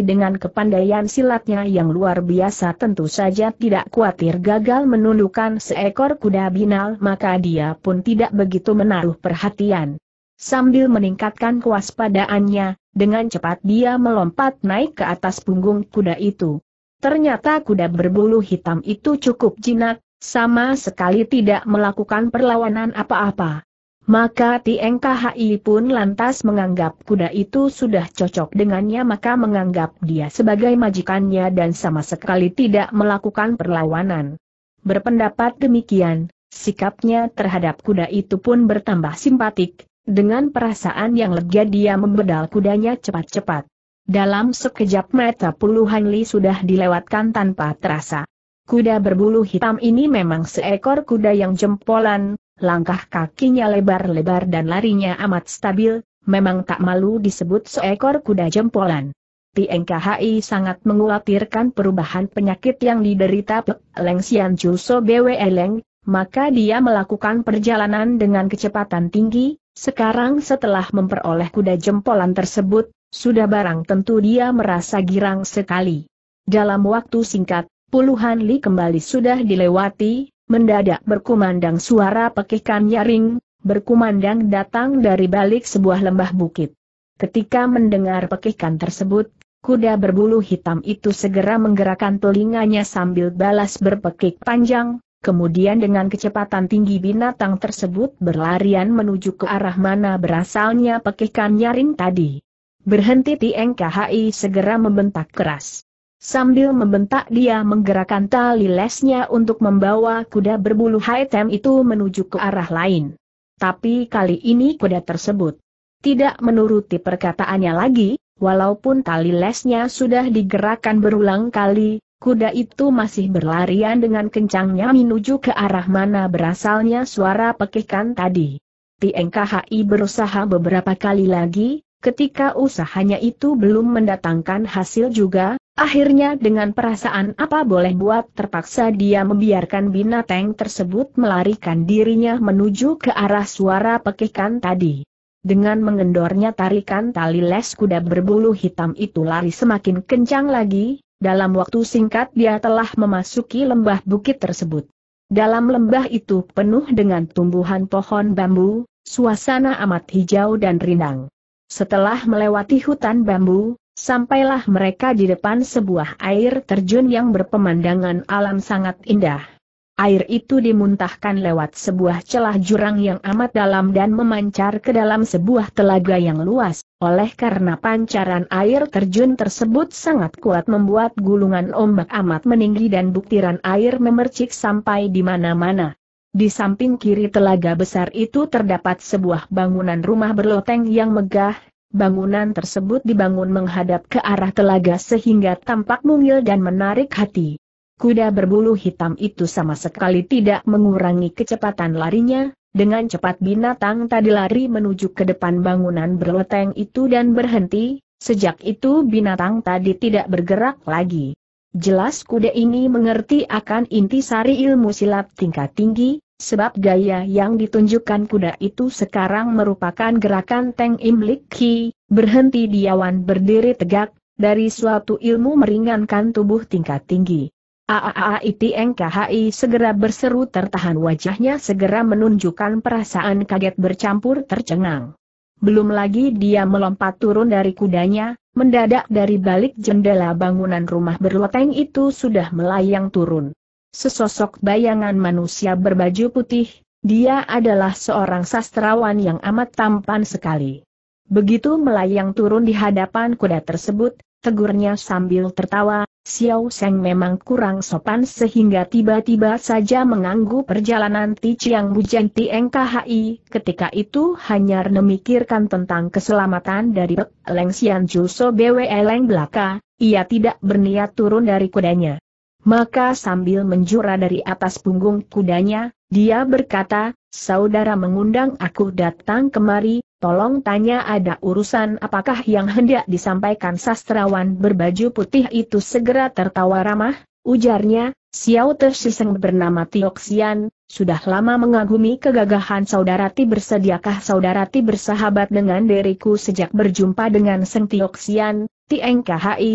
dengan kepandaian silatnya yang luar biasa tentu saja tidak khawatir gagal menundukkan seekor kuda binal maka dia pun tidak begitu menaruh perhatian. Sambil meningkatkan kewaspadaannya, dengan cepat dia melompat naik ke atas punggung kuda itu. Ternyata kuda berbulu hitam itu cukup jinak, sama sekali tidak melakukan perlawanan apa-apa. Maka Tieng pun lantas menganggap kuda itu sudah cocok dengannya maka menganggap dia sebagai majikannya dan sama sekali tidak melakukan perlawanan. Berpendapat demikian, sikapnya terhadap kuda itu pun bertambah simpatik, dengan perasaan yang lega dia membedal kudanya cepat-cepat. Dalam sekejap mata puluhan li sudah dilewatkan tanpa terasa. Kuda berbulu hitam ini memang seekor kuda yang jempolan, langkah kakinya lebar-lebar dan larinya amat stabil, memang tak malu disebut seekor kuda jempolan. TNKHI sangat mengkhawatirkan perubahan penyakit yang diderita Pek Leng Sian Juso Bwe Leng, maka dia melakukan perjalanan dengan kecepatan tinggi, sekarang setelah memperoleh kuda jempolan tersebut, sudah barang tentu dia merasa girang sekali. Dalam waktu singkat, puluhan li kembali sudah dilewati, mendadak berkumandang suara pekikan nyaring, berkumandang datang dari balik sebuah lembah bukit. Ketika mendengar pekikan tersebut, kuda berbulu hitam itu segera menggerakkan telinganya sambil balas berpekik panjang, kemudian dengan kecepatan tinggi binatang tersebut berlarian menuju ke arah mana berasalnya pekikan nyaring tadi. Berhenti di NKHI segera membentak keras. Sambil membentak dia menggerakkan tali lesnya untuk membawa kuda berbulu hitam itu menuju ke arah lain. Tapi kali ini kuda tersebut tidak menuruti perkataannya lagi, walaupun tali lesnya sudah digerakkan berulang kali, kuda itu masih berlarian dengan kencangnya menuju ke arah mana berasalnya suara pekikan tadi. Tieng berusaha beberapa kali lagi, Ketika usahanya itu belum mendatangkan hasil juga, akhirnya dengan perasaan apa boleh buat terpaksa dia membiarkan binatang tersebut melarikan dirinya menuju ke arah suara pekikan tadi. Dengan mengendornya tarikan tali les kuda berbulu hitam itu lari semakin kencang lagi, dalam waktu singkat dia telah memasuki lembah bukit tersebut. Dalam lembah itu penuh dengan tumbuhan pohon bambu, suasana amat hijau dan rindang. Setelah melewati hutan bambu, sampailah mereka di depan sebuah air terjun yang berpemandangan alam sangat indah. Air itu dimuntahkan lewat sebuah celah jurang yang amat dalam dan memancar ke dalam sebuah telaga yang luas, oleh karena pancaran air terjun tersebut sangat kuat membuat gulungan ombak amat meninggi dan butiran air memercik sampai di mana-mana. Di samping kiri telaga besar itu terdapat sebuah bangunan rumah berloteng yang megah, bangunan tersebut dibangun menghadap ke arah telaga sehingga tampak mungil dan menarik hati. Kuda berbulu hitam itu sama sekali tidak mengurangi kecepatan larinya, dengan cepat binatang tadi lari menuju ke depan bangunan berloteng itu dan berhenti, sejak itu binatang tadi tidak bergerak lagi. Jelas kuda ini mengerti akan inti sari ilmu silat tingkat tinggi, sebab gaya yang ditunjukkan kuda itu sekarang merupakan gerakan Teng Imlik Ki, berhenti di awan berdiri tegak, dari suatu ilmu meringankan tubuh tingkat tinggi. A-A-A-I-T-N-K-H-I segera berseru tertahan wajahnya segera menunjukkan perasaan kaget bercampur tercengang. Belum lagi dia melompat turun dari kudanya, mendadak dari balik jendela bangunan rumah berloteng itu sudah melayang turun. Sesosok bayangan manusia berbaju putih, dia adalah seorang sastrawan yang amat tampan sekali. Begitu melayang turun di hadapan kuda tersebut, tegurnya sambil tertawa, Xiao Seng memang kurang sopan sehingga tiba-tiba saja mengganggu perjalanan Ti Chiang Bujan Ti NKHI, ketika itu hanya memikirkan tentang keselamatan dari Bek Leng Xian Juso BW Leng Belaka, ia tidak berniat turun dari kudanya. Maka sambil menjura dari atas punggung kudanya, dia berkata, saudara mengundang aku datang kemari, tolong tanya ada urusan apakah yang hendak disampaikan sastrawan berbaju putih itu segera tertawa ramah, ujarnya, Xiao Tersiseng bernama Tioxian, sudah lama mengagumi kegagahan saudara Ti bersediakah saudara Ti bersahabat dengan diriku sejak berjumpa dengan Seng Tioxian, Tieng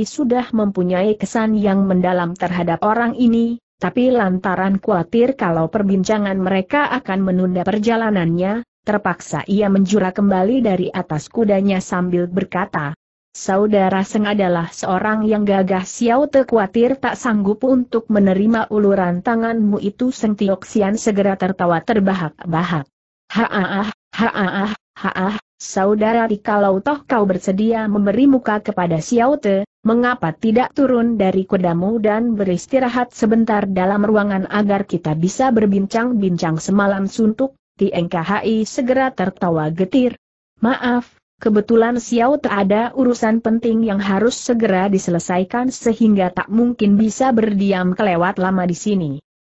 sudah mempunyai kesan yang mendalam terhadap orang ini, tapi lantaran khawatir kalau perbincangan mereka akan menunda perjalanannya, Terpaksa ia menjura kembali dari atas kudanya sambil berkata, Saudara Seng adalah seorang yang gagah Xiao Te khawatir tak sanggup untuk menerima uluran tanganmu itu Seng Tiok segera tertawa terbahak-bahak. Haah, haah, haah, saudara kalau toh kau bersedia memberi muka kepada Xiao Te, mengapa tidak turun dari kudamu dan beristirahat sebentar dalam ruangan agar kita bisa berbincang-bincang semalam suntuk NKHI segera tertawa getir. Maaf, kebetulan Xiao tak ada urusan penting yang harus segera diselesaikan sehingga tak mungkin bisa berdiam kelewat lama di sini.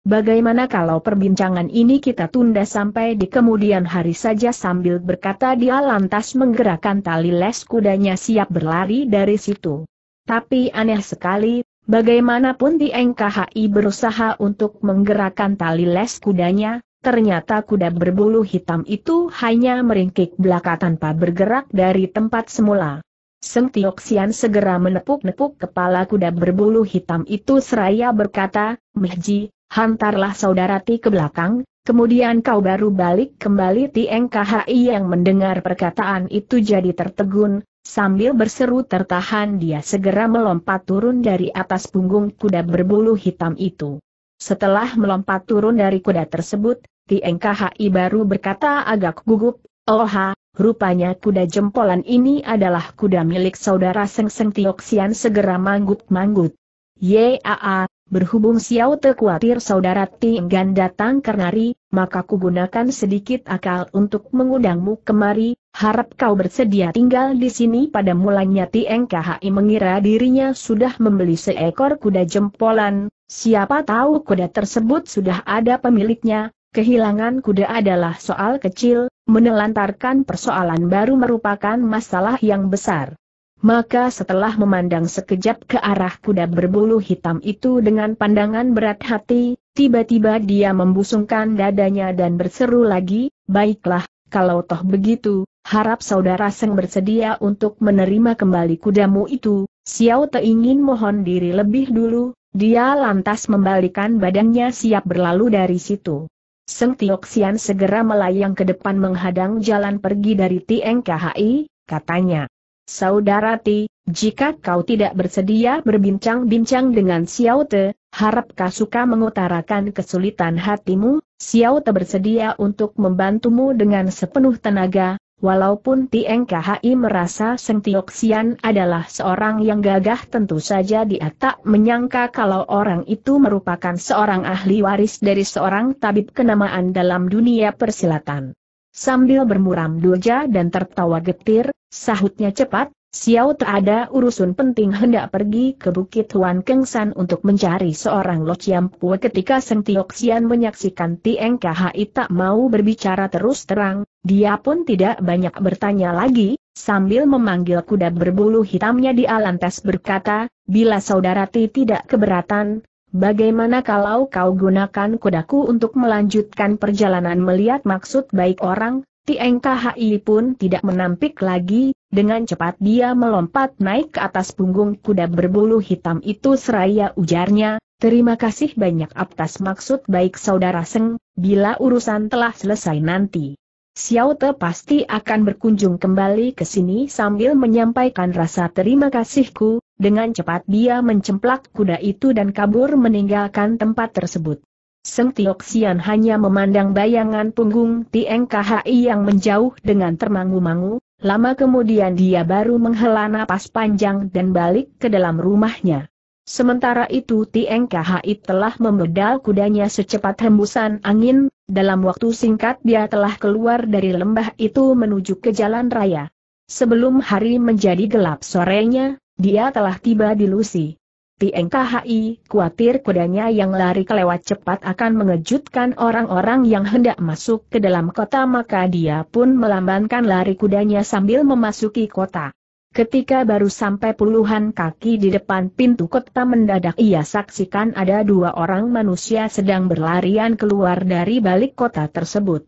Bagaimana kalau perbincangan ini kita tunda sampai di kemudian hari saja sambil berkata dia lantas menggerakkan tali les kudanya siap berlari dari situ. Tapi aneh sekali, bagaimanapun di NKHI berusaha untuk menggerakkan tali les kudanya, Ternyata kuda berbulu hitam itu hanya meringkik belaka tanpa bergerak dari tempat semula. Seng Tioksian segera menepuk-nepuk kepala kuda berbulu hitam itu seraya berkata, Mehji, hantarlah saudara Ti ke belakang, kemudian kau baru balik kembali Tieng KHI yang mendengar perkataan itu jadi tertegun, sambil berseru tertahan dia segera melompat turun dari atas punggung kuda berbulu hitam itu. Setelah melompat turun dari kuda tersebut, Ti KHI baru berkata agak gugup, Oh rupanya kuda jempolan ini adalah kuda milik saudara Seng Seng Tioksian segera manggut-manggut. Yaa, berhubung Xiao Te khawatir saudara Tinggan datang kernari, maka kugunakan sedikit akal untuk mengundangmu kemari, harap kau bersedia tinggal di sini pada mulanya Ti KHI mengira dirinya sudah membeli seekor kuda jempolan, siapa tahu kuda tersebut sudah ada pemiliknya, Kehilangan kuda adalah soal kecil, menelantarkan persoalan baru merupakan masalah yang besar. Maka setelah memandang sekejap ke arah kuda berbulu hitam itu dengan pandangan berat hati, tiba-tiba dia membusungkan dadanya dan berseru lagi, baiklah, kalau toh begitu, harap saudara Seng bersedia untuk menerima kembali kudamu itu, Xiao Te ingin mohon diri lebih dulu, dia lantas membalikan badannya siap berlalu dari situ. Seng Tioxian segera melayang ke depan menghadang jalan pergi dari TNKHI, katanya. Saudara Ti, jika kau tidak bersedia berbincang-bincang dengan Xiao Te, kau suka mengutarakan kesulitan hatimu, Xiao Te bersedia untuk membantumu dengan sepenuh tenaga, Walaupun Tieng KHI merasa Seng Sian adalah seorang yang gagah tentu saja dia tak menyangka kalau orang itu merupakan seorang ahli waris dari seorang tabib kenamaan dalam dunia persilatan. Sambil bermuram doja dan tertawa getir, sahutnya cepat, Xiao tak ada urusan penting hendak pergi ke Bukit Huan Keng San untuk mencari seorang Lo Chiam Pue ketika Seng Tiok Xian menyaksikan Tieng Khi tak mau berbicara terus terang, dia pun tidak banyak bertanya lagi, sambil memanggil kuda berbulu hitamnya di Alantes berkata, bila saudara Ti tidak keberatan, bagaimana kalau kau gunakan kudaku untuk melanjutkan perjalanan melihat maksud baik orang, Tieng Khi pun tidak menampik lagi, dengan cepat dia melompat naik ke atas punggung kuda berbulu hitam itu seraya ujarnya, terima kasih banyak atas maksud baik saudara Seng, bila urusan telah selesai nanti. Xiao Te pasti akan berkunjung kembali ke sini sambil menyampaikan rasa terima kasihku, dengan cepat dia mencemplak kuda itu dan kabur meninggalkan tempat tersebut. Seng Sian hanya memandang bayangan punggung Tieng yang menjauh dengan termangu-mangu, Lama kemudian dia baru menghela napas panjang dan balik ke dalam rumahnya. Sementara itu Tieng Khai telah membedal kudanya secepat hembusan angin, dalam waktu singkat dia telah keluar dari lembah itu menuju ke jalan raya. Sebelum hari menjadi gelap sorenya, dia telah tiba di Lusi. Tieng Khi, khawatir kudanya yang lari kelewat cepat akan mengejutkan orang-orang yang hendak masuk ke dalam kota maka dia pun melambangkan lari kudanya sambil memasuki kota. Ketika baru sampai puluhan kaki di depan pintu kota mendadak ia saksikan ada dua orang manusia sedang berlarian keluar dari balik kota tersebut.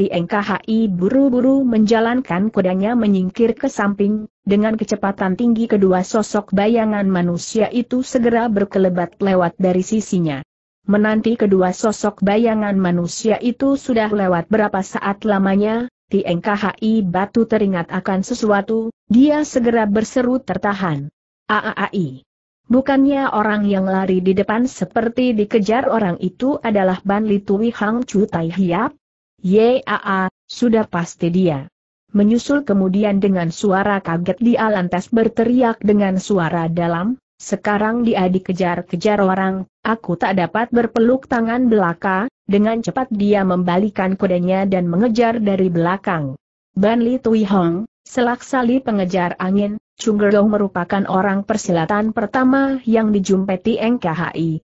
Tieng KHI buru-buru menjalankan kudanya menyingkir ke samping, dengan kecepatan tinggi kedua sosok bayangan manusia itu segera berkelebat lewat dari sisinya. Menanti kedua sosok bayangan manusia itu sudah lewat berapa saat lamanya, Tieng KHI batu teringat akan sesuatu, dia segera berseru tertahan. Aaai. Bukannya orang yang lari di depan seperti dikejar orang itu adalah Ban Litui Hang Chu Tai Hiap? Yaa, sudah pasti dia. Menyusul kemudian dengan suara kaget dia lantas berteriak dengan suara dalam, sekarang dia dikejar-kejar orang, aku tak dapat berpeluk tangan belaka, dengan cepat dia membalikan kudanya dan mengejar dari belakang. Ban Tui Hong, selaksali pengejar angin, Chunggerloh merupakan orang persilatan pertama yang dijumpai Tieng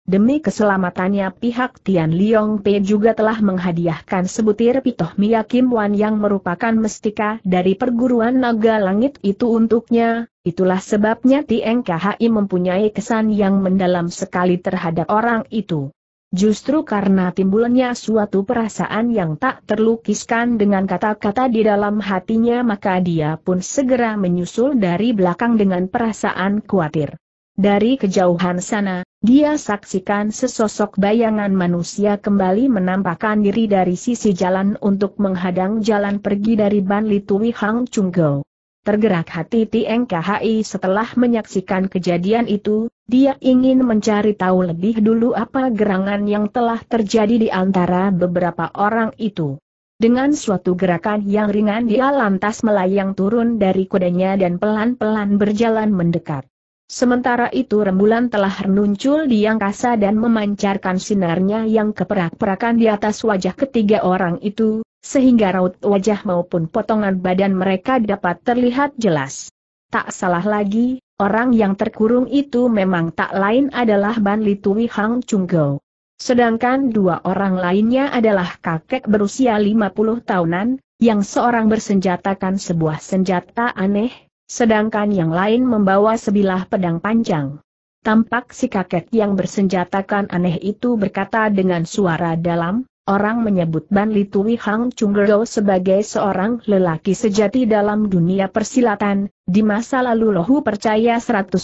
Demi keselamatannya pihak Tian Liong Pe juga telah menghadiahkan sebutir pitoh Mia Kim Wan yang merupakan mestika dari perguruan naga langit itu untuknya. Itulah sebabnya TNKHI mempunyai kesan yang mendalam sekali terhadap orang itu. Justru karena timbulnya suatu perasaan yang tak terlukiskan dengan kata-kata di dalam hatinya maka dia pun segera menyusul dari belakang dengan perasaan khawatir. Dari kejauhan sana, dia saksikan sesosok bayangan manusia kembali menampakkan diri dari sisi jalan untuk menghadang jalan pergi dari Ban Litui Hang Chunggau. Tergerak hati Tieng KHI setelah menyaksikan kejadian itu, dia ingin mencari tahu lebih dulu apa gerangan yang telah terjadi di antara beberapa orang itu. Dengan suatu gerakan yang ringan dia lantas melayang turun dari kudanya dan pelan-pelan berjalan mendekat. Sementara itu rembulan telah muncul di angkasa dan memancarkan sinarnya yang keperak-perakan di atas wajah ketiga orang itu, sehingga raut wajah maupun potongan badan mereka dapat terlihat jelas. Tak salah lagi, orang yang terkurung itu memang tak lain adalah Ban Litui Hang Chunggao. Sedangkan dua orang lainnya adalah kakek berusia 50 tahunan, yang seorang bersenjatakan sebuah senjata aneh, sedangkan yang lain membawa sebilah pedang panjang. Tampak si kakek yang bersenjatakan aneh itu berkata dengan suara dalam, orang menyebut Ban Li Tui Hang Chunggero sebagai seorang lelaki sejati dalam dunia persilatan, di masa lalu Lohu percaya 100%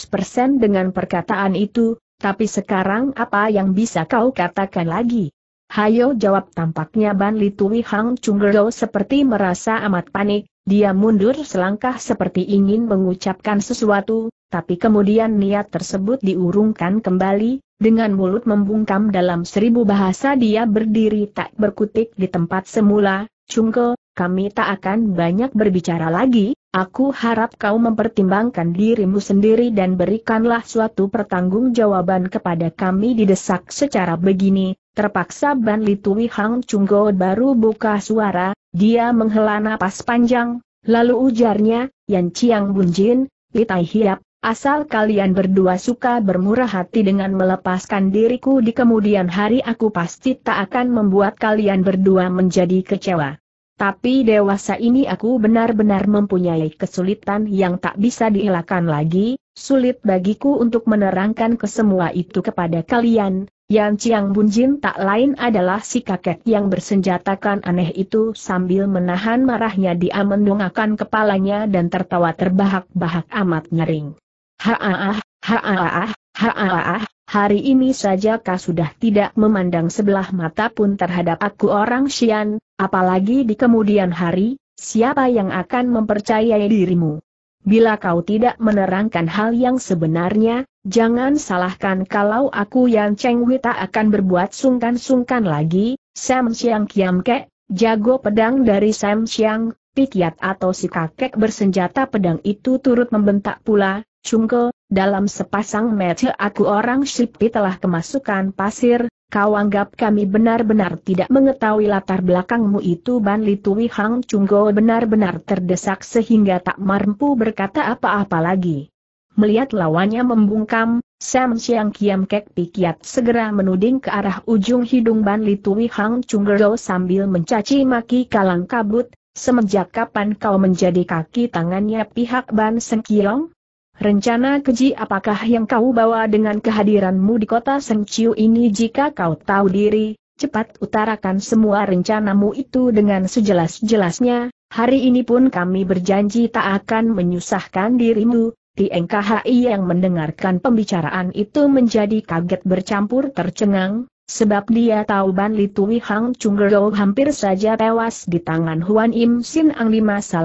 dengan perkataan itu, tapi sekarang apa yang bisa kau katakan lagi? Hayo jawab tampaknya Ban Li Tui Hang Chunggero seperti merasa amat panik, dia mundur selangkah seperti ingin mengucapkan sesuatu, tapi kemudian niat tersebut diurungkan kembali, dengan mulut membungkam dalam seribu bahasa dia berdiri tak berkutik di tempat semula, Cungko, kami tak akan banyak berbicara lagi, aku harap kau mempertimbangkan dirimu sendiri dan berikanlah suatu pertanggungjawaban kepada kami didesak secara begini, terpaksa Ban Litui Hang Cungko baru buka suara, dia menghela napas panjang, lalu ujarnya, Yan Chiang Bunjin, Itai Hiap, Asal kalian berdua suka bermurah hati dengan melepaskan diriku di kemudian hari aku pasti tak akan membuat kalian berdua menjadi kecewa. Tapi dewasa ini aku benar-benar mempunyai kesulitan yang tak bisa dielakkan lagi, sulit bagiku untuk menerangkan kesemua itu kepada kalian. Yang Ciang Bunjin tak lain adalah si kakek yang bersenjatakan aneh itu sambil menahan marahnya dia mendongakkan kepalanya dan tertawa terbahak-bahak amat nyering. Haah, haah, haah. hari ini saja kau sudah tidak memandang sebelah mata pun terhadap aku orang Xian, apalagi di kemudian hari, siapa yang akan mempercayai dirimu? Bila kau tidak menerangkan hal yang sebenarnya, jangan salahkan kalau aku yang Cheng tak akan berbuat sungkan-sungkan lagi, Sam Siang Kiam Kek, jago pedang dari Sam Siang, Pikiat atau si kakek bersenjata pedang itu turut membentak pula, Cungko, dalam sepasang mata aku orang Shippi telah kemasukan pasir, kau anggap kami benar-benar tidak mengetahui latar belakangmu itu Ban Litui Hang Cungko benar-benar terdesak sehingga tak mampu berkata apa-apa lagi. Melihat lawannya membungkam, Sam Siang Kiam Kek Pikiat segera menuding ke arah ujung hidung Ban Litui Hang Cungko sambil mencaci maki kalang kabut, semenjak kapan kau menjadi kaki tangannya pihak Ban Seng Kiong? Rencana keji apakah yang kau bawa dengan kehadiranmu di kota Sengciu ini jika kau tahu diri, cepat utarakan semua rencanamu itu dengan sejelas-jelasnya, hari ini pun kami berjanji tak akan menyusahkan dirimu, di NKHI yang mendengarkan pembicaraan itu menjadi kaget bercampur tercengang, sebab dia tahu Ban Li Tui Hang Chung hampir saja tewas di tangan Huan Im Sin Ang lima masa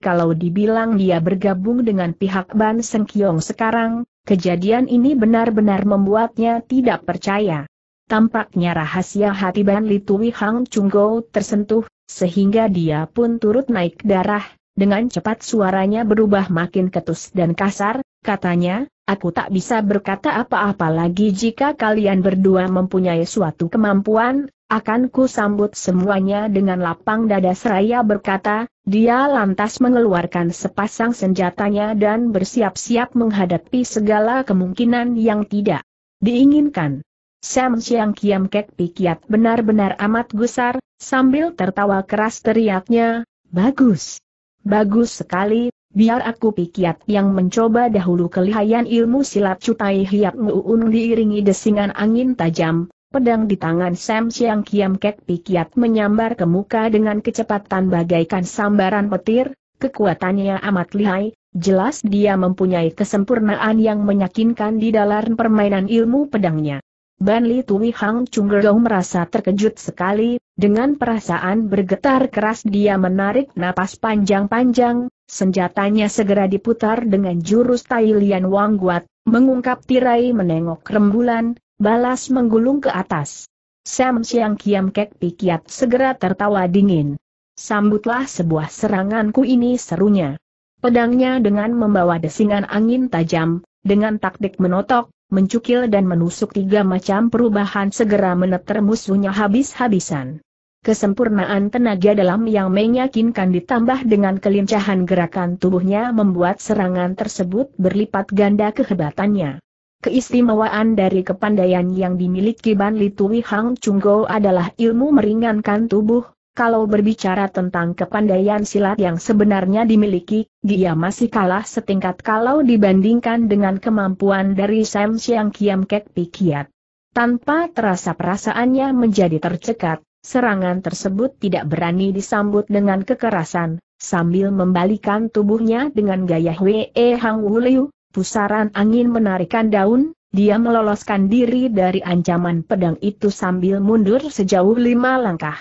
kalau dibilang dia bergabung dengan pihak Ban Sengkiong sekarang, kejadian ini benar-benar membuatnya tidak percaya. Tampaknya rahasia hati Ban Litui Hang Chunggo tersentuh, sehingga dia pun turut naik darah, dengan cepat suaranya berubah makin ketus dan kasar, katanya, aku tak bisa berkata apa-apa lagi jika kalian berdua mempunyai suatu kemampuan, akan ku sambut semuanya dengan lapang dada seraya berkata, dia lantas mengeluarkan sepasang senjatanya dan bersiap-siap menghadapi segala kemungkinan yang tidak diinginkan. Sam Siang Kiam Kek Pikiat benar-benar amat gusar, sambil tertawa keras teriaknya, bagus. Bagus sekali, Biar aku pikiat yang mencoba dahulu kelihayan ilmu silat cutai hiap nguun diiringi desingan angin tajam, pedang di tangan Sam Siang Kiam Kek pikiat menyambar ke muka dengan kecepatan bagaikan sambaran petir, kekuatannya amat lihai, jelas dia mempunyai kesempurnaan yang meyakinkan di dalam permainan ilmu pedangnya. Ban Li Tui Hang Chunggerong merasa terkejut sekali, dengan perasaan bergetar keras dia menarik napas panjang-panjang, Senjatanya segera diputar dengan jurus Tailian Wang Guat, mengungkap tirai menengok rembulan, balas menggulung ke atas. Sam Siang Kiam Kek Pikiat segera tertawa dingin. Sambutlah sebuah seranganku ini serunya. Pedangnya dengan membawa desingan angin tajam, dengan taktik menotok, mencukil dan menusuk tiga macam perubahan segera meneter musuhnya habis-habisan. Kesempurnaan tenaga dalam yang meyakinkan ditambah dengan kelincahan gerakan tubuhnya membuat serangan tersebut berlipat ganda kehebatannya. Keistimewaan dari kepandaian yang dimiliki Ban Litui Hang Chunggo adalah ilmu meringankan tubuh, kalau berbicara tentang kepandaian silat yang sebenarnya dimiliki, dia masih kalah setingkat kalau dibandingkan dengan kemampuan dari Sam Siang Kiam Kek Pikiat. Tanpa terasa perasaannya menjadi tercekat, Serangan tersebut tidak berani disambut dengan kekerasan, sambil membalikan tubuhnya dengan gaya Wei e Hang Wuliu, pusaran angin menarikan daun, dia meloloskan diri dari ancaman pedang itu sambil mundur sejauh lima langkah.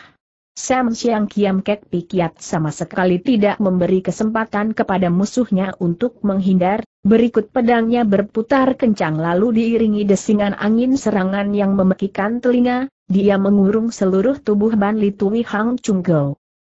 Sam Siang Kiam Kek Pikiat sama sekali tidak memberi kesempatan kepada musuhnya untuk menghindar, berikut pedangnya berputar kencang lalu diiringi desingan angin serangan yang memekikan telinga, dia mengurung seluruh tubuh Ban Li Hang Chung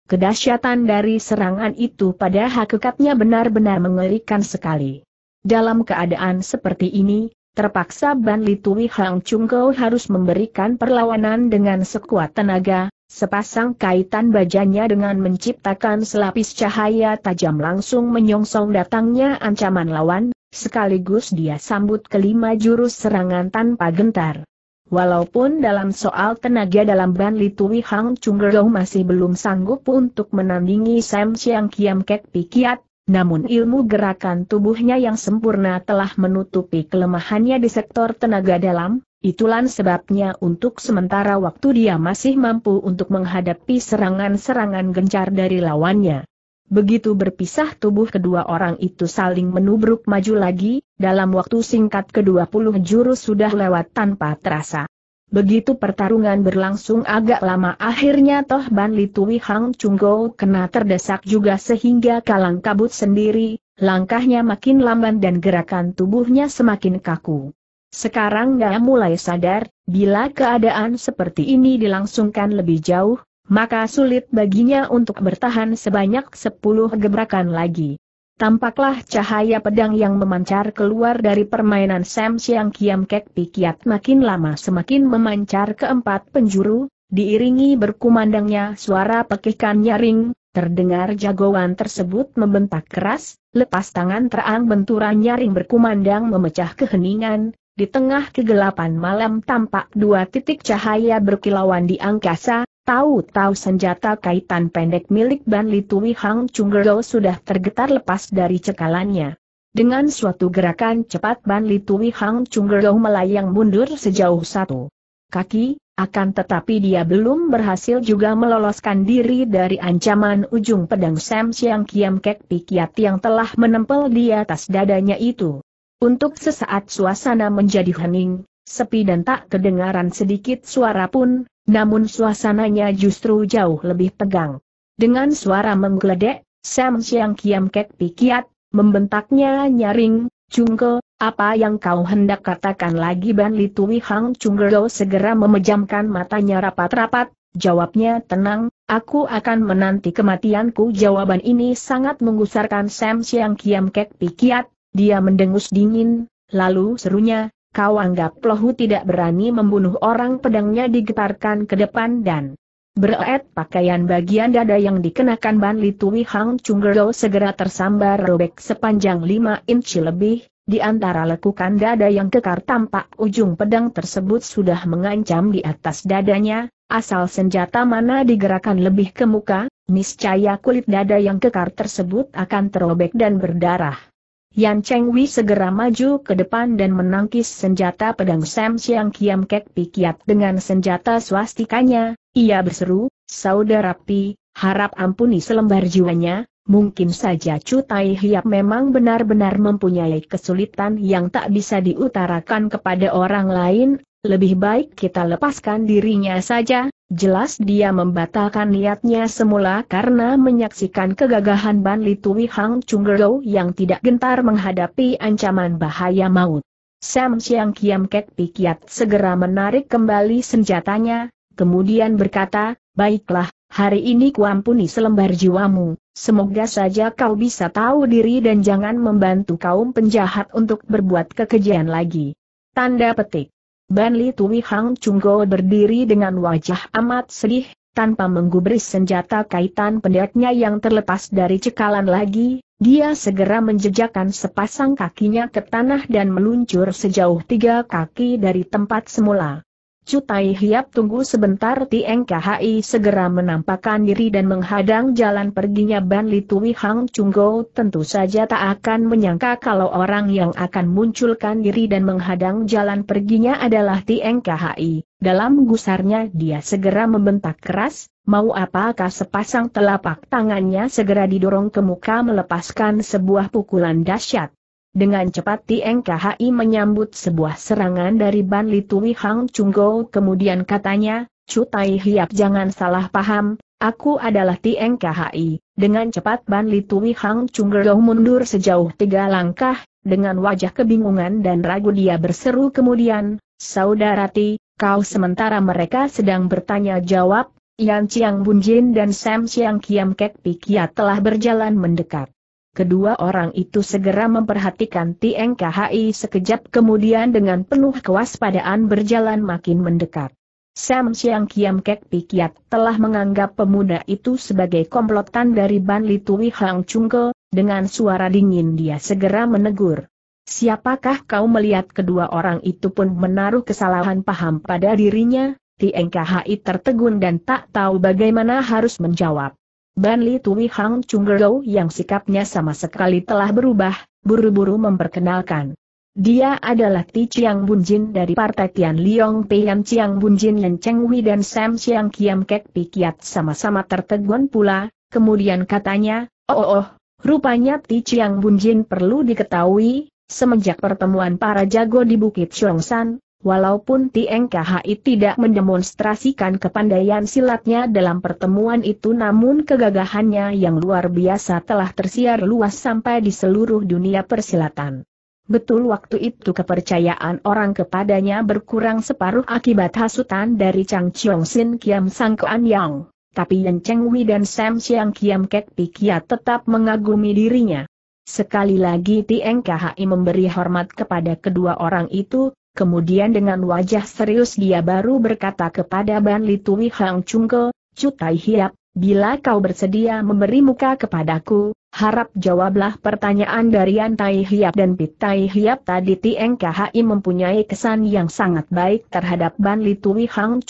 Kedahsyatan dari serangan itu pada hakikatnya benar-benar mengerikan sekali. Dalam keadaan seperti ini, terpaksa Ban Li Hang Chung harus memberikan perlawanan dengan sekuat tenaga, Sepasang kaitan bajanya dengan menciptakan selapis cahaya tajam langsung menyongsong datangnya ancaman lawan, sekaligus dia sambut kelima jurus serangan tanpa gentar. Walaupun dalam soal tenaga dalam Ban Li Tui Hang Chunggerou masih belum sanggup untuk menandingi Sam Siang Kiam Kek Pikiat, namun ilmu gerakan tubuhnya yang sempurna telah menutupi kelemahannya di sektor tenaga dalam, itulah sebabnya untuk sementara waktu dia masih mampu untuk menghadapi serangan-serangan gencar dari lawannya. Begitu berpisah tubuh kedua orang itu saling menubruk maju lagi, dalam waktu singkat ke-20 jurus sudah lewat tanpa terasa. Begitu pertarungan berlangsung agak lama akhirnya Toh Ban Li Tui Hang Chunggo kena terdesak juga sehingga kalang kabut sendiri, langkahnya makin lamban dan gerakan tubuhnya semakin kaku. Sekarang dia mulai sadar, bila keadaan seperti ini dilangsungkan lebih jauh, maka sulit baginya untuk bertahan sebanyak 10 gebrakan lagi. Tampaklah cahaya pedang yang memancar keluar dari permainan Sam Siang Kiam Kek Pikiat makin lama semakin memancar ke empat penjuru, diiringi berkumandangnya suara pekikan nyaring, terdengar jagoan tersebut membentak keras, lepas tangan terang benturan nyaring berkumandang memecah keheningan, di tengah kegelapan malam tampak dua titik cahaya berkilauan di angkasa, Tahu-tahu senjata kaitan pendek milik Ban Li Hang Chunggero sudah tergetar lepas dari cekalannya. Dengan suatu gerakan cepat Ban Li Hang Chunggero melayang mundur sejauh satu kaki, akan tetapi dia belum berhasil juga meloloskan diri dari ancaman ujung pedang Sam Siang Kiam Kek Pikiat yang telah menempel di atas dadanya itu. Untuk sesaat suasana menjadi hening, sepi dan tak kedengaran sedikit suara pun, namun suasananya justru jauh lebih tegang. Dengan suara menggeledek, Sam Siang Kiam Kek Pikiat, membentaknya nyaring, Cungke, apa yang kau hendak katakan lagi Ban Li Hang Cunggerlo segera memejamkan matanya rapat-rapat, jawabnya tenang, aku akan menanti kematianku jawaban ini sangat menggusarkan Sam Siang Kiam Kek Pikiat, dia mendengus dingin, lalu serunya, kau anggap plohu tidak berani membunuh orang pedangnya digetarkan ke depan dan beret pakaian bagian dada yang dikenakan Ban Litui Hang Chunggero segera tersambar robek sepanjang 5 inci lebih, di antara lekukan dada yang kekar tampak ujung pedang tersebut sudah mengancam di atas dadanya, asal senjata mana digerakkan lebih ke muka, niscaya kulit dada yang kekar tersebut akan terobek dan berdarah. Yan Cheng Wei segera maju ke depan dan menangkis senjata pedang Sam Siang Kiam Kek Pikiat dengan senjata swastikanya, ia berseru, Saudara Pi, harap ampuni selembar jiwanya, mungkin saja Chu Tai Hiap memang benar-benar mempunyai kesulitan yang tak bisa diutarakan kepada orang lain, lebih baik kita lepaskan dirinya saja, jelas dia membatalkan niatnya semula karena menyaksikan kegagahan Ban Li Tui Hang Chunggero yang tidak gentar menghadapi ancaman bahaya maut. Sam Siang Kiam Kek Pikiat segera menarik kembali senjatanya, kemudian berkata, Baiklah, hari ini kuampuni selembar jiwamu, Semoga saja kau bisa tahu diri dan jangan membantu kaum penjahat untuk berbuat kekejian lagi. Tanda petik. Ban Li Tui Hang Chunggo berdiri dengan wajah amat sedih, tanpa menggubris senjata kaitan pendeknya yang terlepas dari cekalan lagi, dia segera menjejakkan sepasang kakinya ke tanah dan meluncur sejauh tiga kaki dari tempat semula. Cutai Hiap tunggu sebentar Tieng KHI segera menampakkan diri dan menghadang jalan perginya Ban Litui Hang Chunggo tentu saja tak akan menyangka kalau orang yang akan munculkan diri dan menghadang jalan perginya adalah Tieng KHI. Dalam gusarnya dia segera membentak keras, mau apakah sepasang telapak tangannya segera didorong ke muka melepaskan sebuah pukulan dahsyat. Dengan cepat Tieng KHI menyambut sebuah serangan dari Ban Litui Hang Chunggo kemudian katanya, Tai Hiap jangan salah paham, aku adalah Tieng KHI. Dengan cepat Ban Litui Hang Chunggo mundur sejauh tiga langkah, dengan wajah kebingungan dan ragu dia berseru kemudian, Saudara Ti, kau sementara mereka sedang bertanya jawab, Yan Chiang Bunjin dan Sam Chiang Kiam Kek Pikia telah berjalan mendekat. Kedua orang itu segera memperhatikan Tieng KHI sekejap kemudian dengan penuh kewaspadaan berjalan makin mendekat. Sam Siang Kiam Kek Pikiat telah menganggap pemuda itu sebagai komplotan dari Ban Litui Hang Chungke, dengan suara dingin dia segera menegur. Siapakah kau melihat kedua orang itu pun menaruh kesalahan paham pada dirinya? Tieng KHI tertegun dan tak tahu bagaimana harus menjawab. Ban Li Tui Hang Chunggerou yang sikapnya sama sekali telah berubah, buru-buru memperkenalkan. Dia adalah Ti Chiang Bunjin dari Partai Tian Liong Pian Chiang Bunjin Yen Cheng Hui dan Sam Chiang Kiam Kek Pikiat sama-sama tertegun pula, kemudian katanya, oh, oh oh, rupanya Ti Chiang Bunjin perlu diketahui, semenjak pertemuan para jago di Bukit San. Walaupun Tieng KHI tidak mendemonstrasikan kepandaian silatnya dalam pertemuan itu namun kegagahannya yang luar biasa telah tersiar luas sampai di seluruh dunia persilatan. Betul waktu itu kepercayaan orang kepadanya berkurang separuh akibat hasutan dari Chang Chiong Sin Kiam Sang Kuan Yang. Tapi Yen Cheng Wei dan Sam Siang Kiam Kek Pikia tetap mengagumi dirinya. Sekali lagi Tieng KHI memberi hormat kepada kedua orang itu, Kemudian dengan wajah serius dia baru berkata kepada Ban Li Tui Hang Cutai Hiap, bila kau bersedia memberi muka kepadaku, harap jawablah pertanyaan dari Antai Hiap dan Pitai Hiap tadi Tieng mempunyai kesan yang sangat baik terhadap Ban Li Tui Hang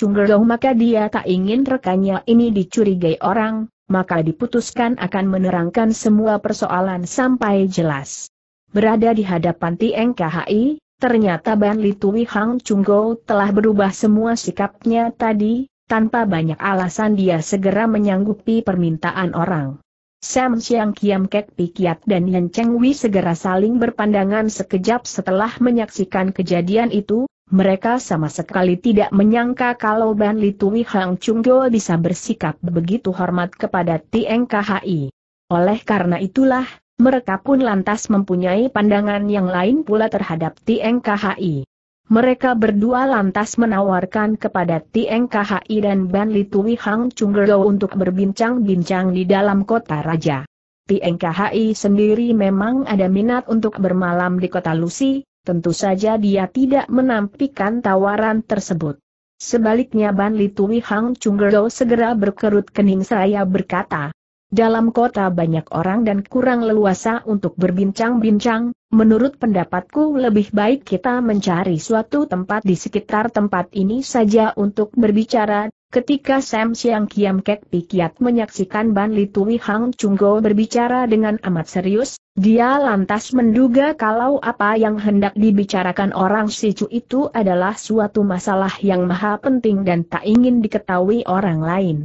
maka dia tak ingin rekannya ini dicurigai orang, maka diputuskan akan menerangkan semua persoalan sampai jelas. Berada di hadapan Tieng KHI, Ternyata Ban Li Tui Hang Chunggo telah berubah semua sikapnya tadi, tanpa banyak alasan dia segera menyanggupi permintaan orang. Sam Siang Kiam Kek Pikiat dan Yan Cheng Wei segera saling berpandangan sekejap setelah menyaksikan kejadian itu, mereka sama sekali tidak menyangka kalau Ban Li Tui Hang Chunggo bisa bersikap begitu hormat kepada Tieng Oleh karena itulah, mereka pun lantas mempunyai pandangan yang lain pula terhadap TNKHI. Mereka berdua lantas menawarkan kepada TNKHI dan Ban Litui Hang Chunggero untuk berbincang-bincang di dalam kota raja. TNKHI sendiri memang ada minat untuk bermalam di kota Lusi, tentu saja dia tidak menampikan tawaran tersebut. Sebaliknya Ban Litui Hang Chunggero segera berkerut kening seraya berkata, dalam kota banyak orang dan kurang leluasa untuk berbincang-bincang, menurut pendapatku lebih baik kita mencari suatu tempat di sekitar tempat ini saja untuk berbicara. Ketika Sam Siang Kiam Kek Pikiat menyaksikan Ban Li Tui Hang Chunggo berbicara dengan amat serius, dia lantas menduga kalau apa yang hendak dibicarakan orang Chu itu adalah suatu masalah yang maha penting dan tak ingin diketahui orang lain.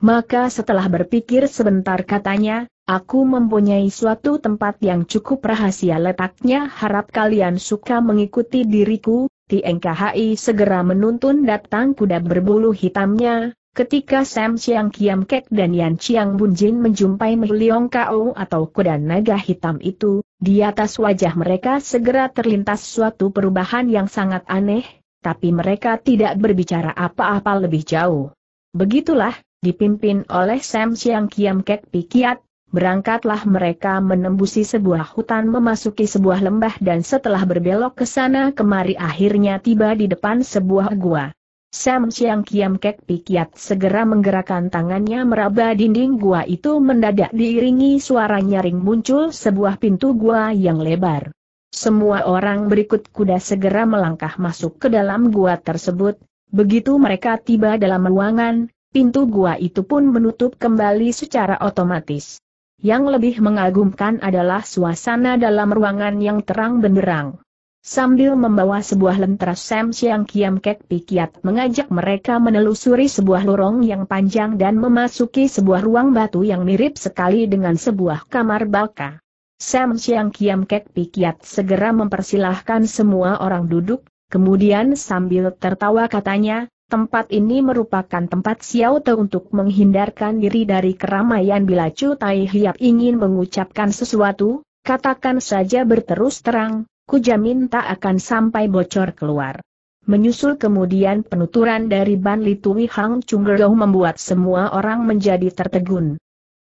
Maka setelah berpikir sebentar katanya, aku mempunyai suatu tempat yang cukup rahasia letaknya harap kalian suka mengikuti diriku, TNKHI segera menuntun datang kuda berbulu hitamnya, ketika Sam Chiang Kiam Kek dan Yan Chiang Jin menjumpai Meliong Kao atau kuda naga hitam itu, di atas wajah mereka segera terlintas suatu perubahan yang sangat aneh, tapi mereka tidak berbicara apa-apa lebih jauh. Begitulah, dipimpin oleh Sam Siang Kiam Kek Pikiat, berangkatlah mereka menembusi sebuah hutan memasuki sebuah lembah dan setelah berbelok ke sana kemari akhirnya tiba di depan sebuah gua. Sam Siang Kiam Kek Pikiat segera menggerakkan tangannya meraba dinding gua itu mendadak diiringi suara nyaring muncul sebuah pintu gua yang lebar. Semua orang berikut kuda segera melangkah masuk ke dalam gua tersebut, Begitu mereka tiba dalam ruangan, pintu gua itu pun menutup kembali secara otomatis. Yang lebih mengagumkan adalah suasana dalam ruangan yang terang benderang. Sambil membawa sebuah lentera, Sam Siang Kiam Kek Pikiat mengajak mereka menelusuri sebuah lorong yang panjang dan memasuki sebuah ruang batu yang mirip sekali dengan sebuah kamar balka. Sam Siang Kiam Kek Pikiat segera mempersilahkan semua orang duduk, kemudian sambil tertawa katanya, Tempat ini merupakan tempat Xiao Te untuk menghindarkan diri dari keramaian bila Chu Tai Hiap ingin mengucapkan sesuatu, katakan saja berterus terang, ku jamin tak akan sampai bocor keluar. Menyusul kemudian penuturan dari Ban Tui Hang Chunggerloh membuat semua orang menjadi tertegun.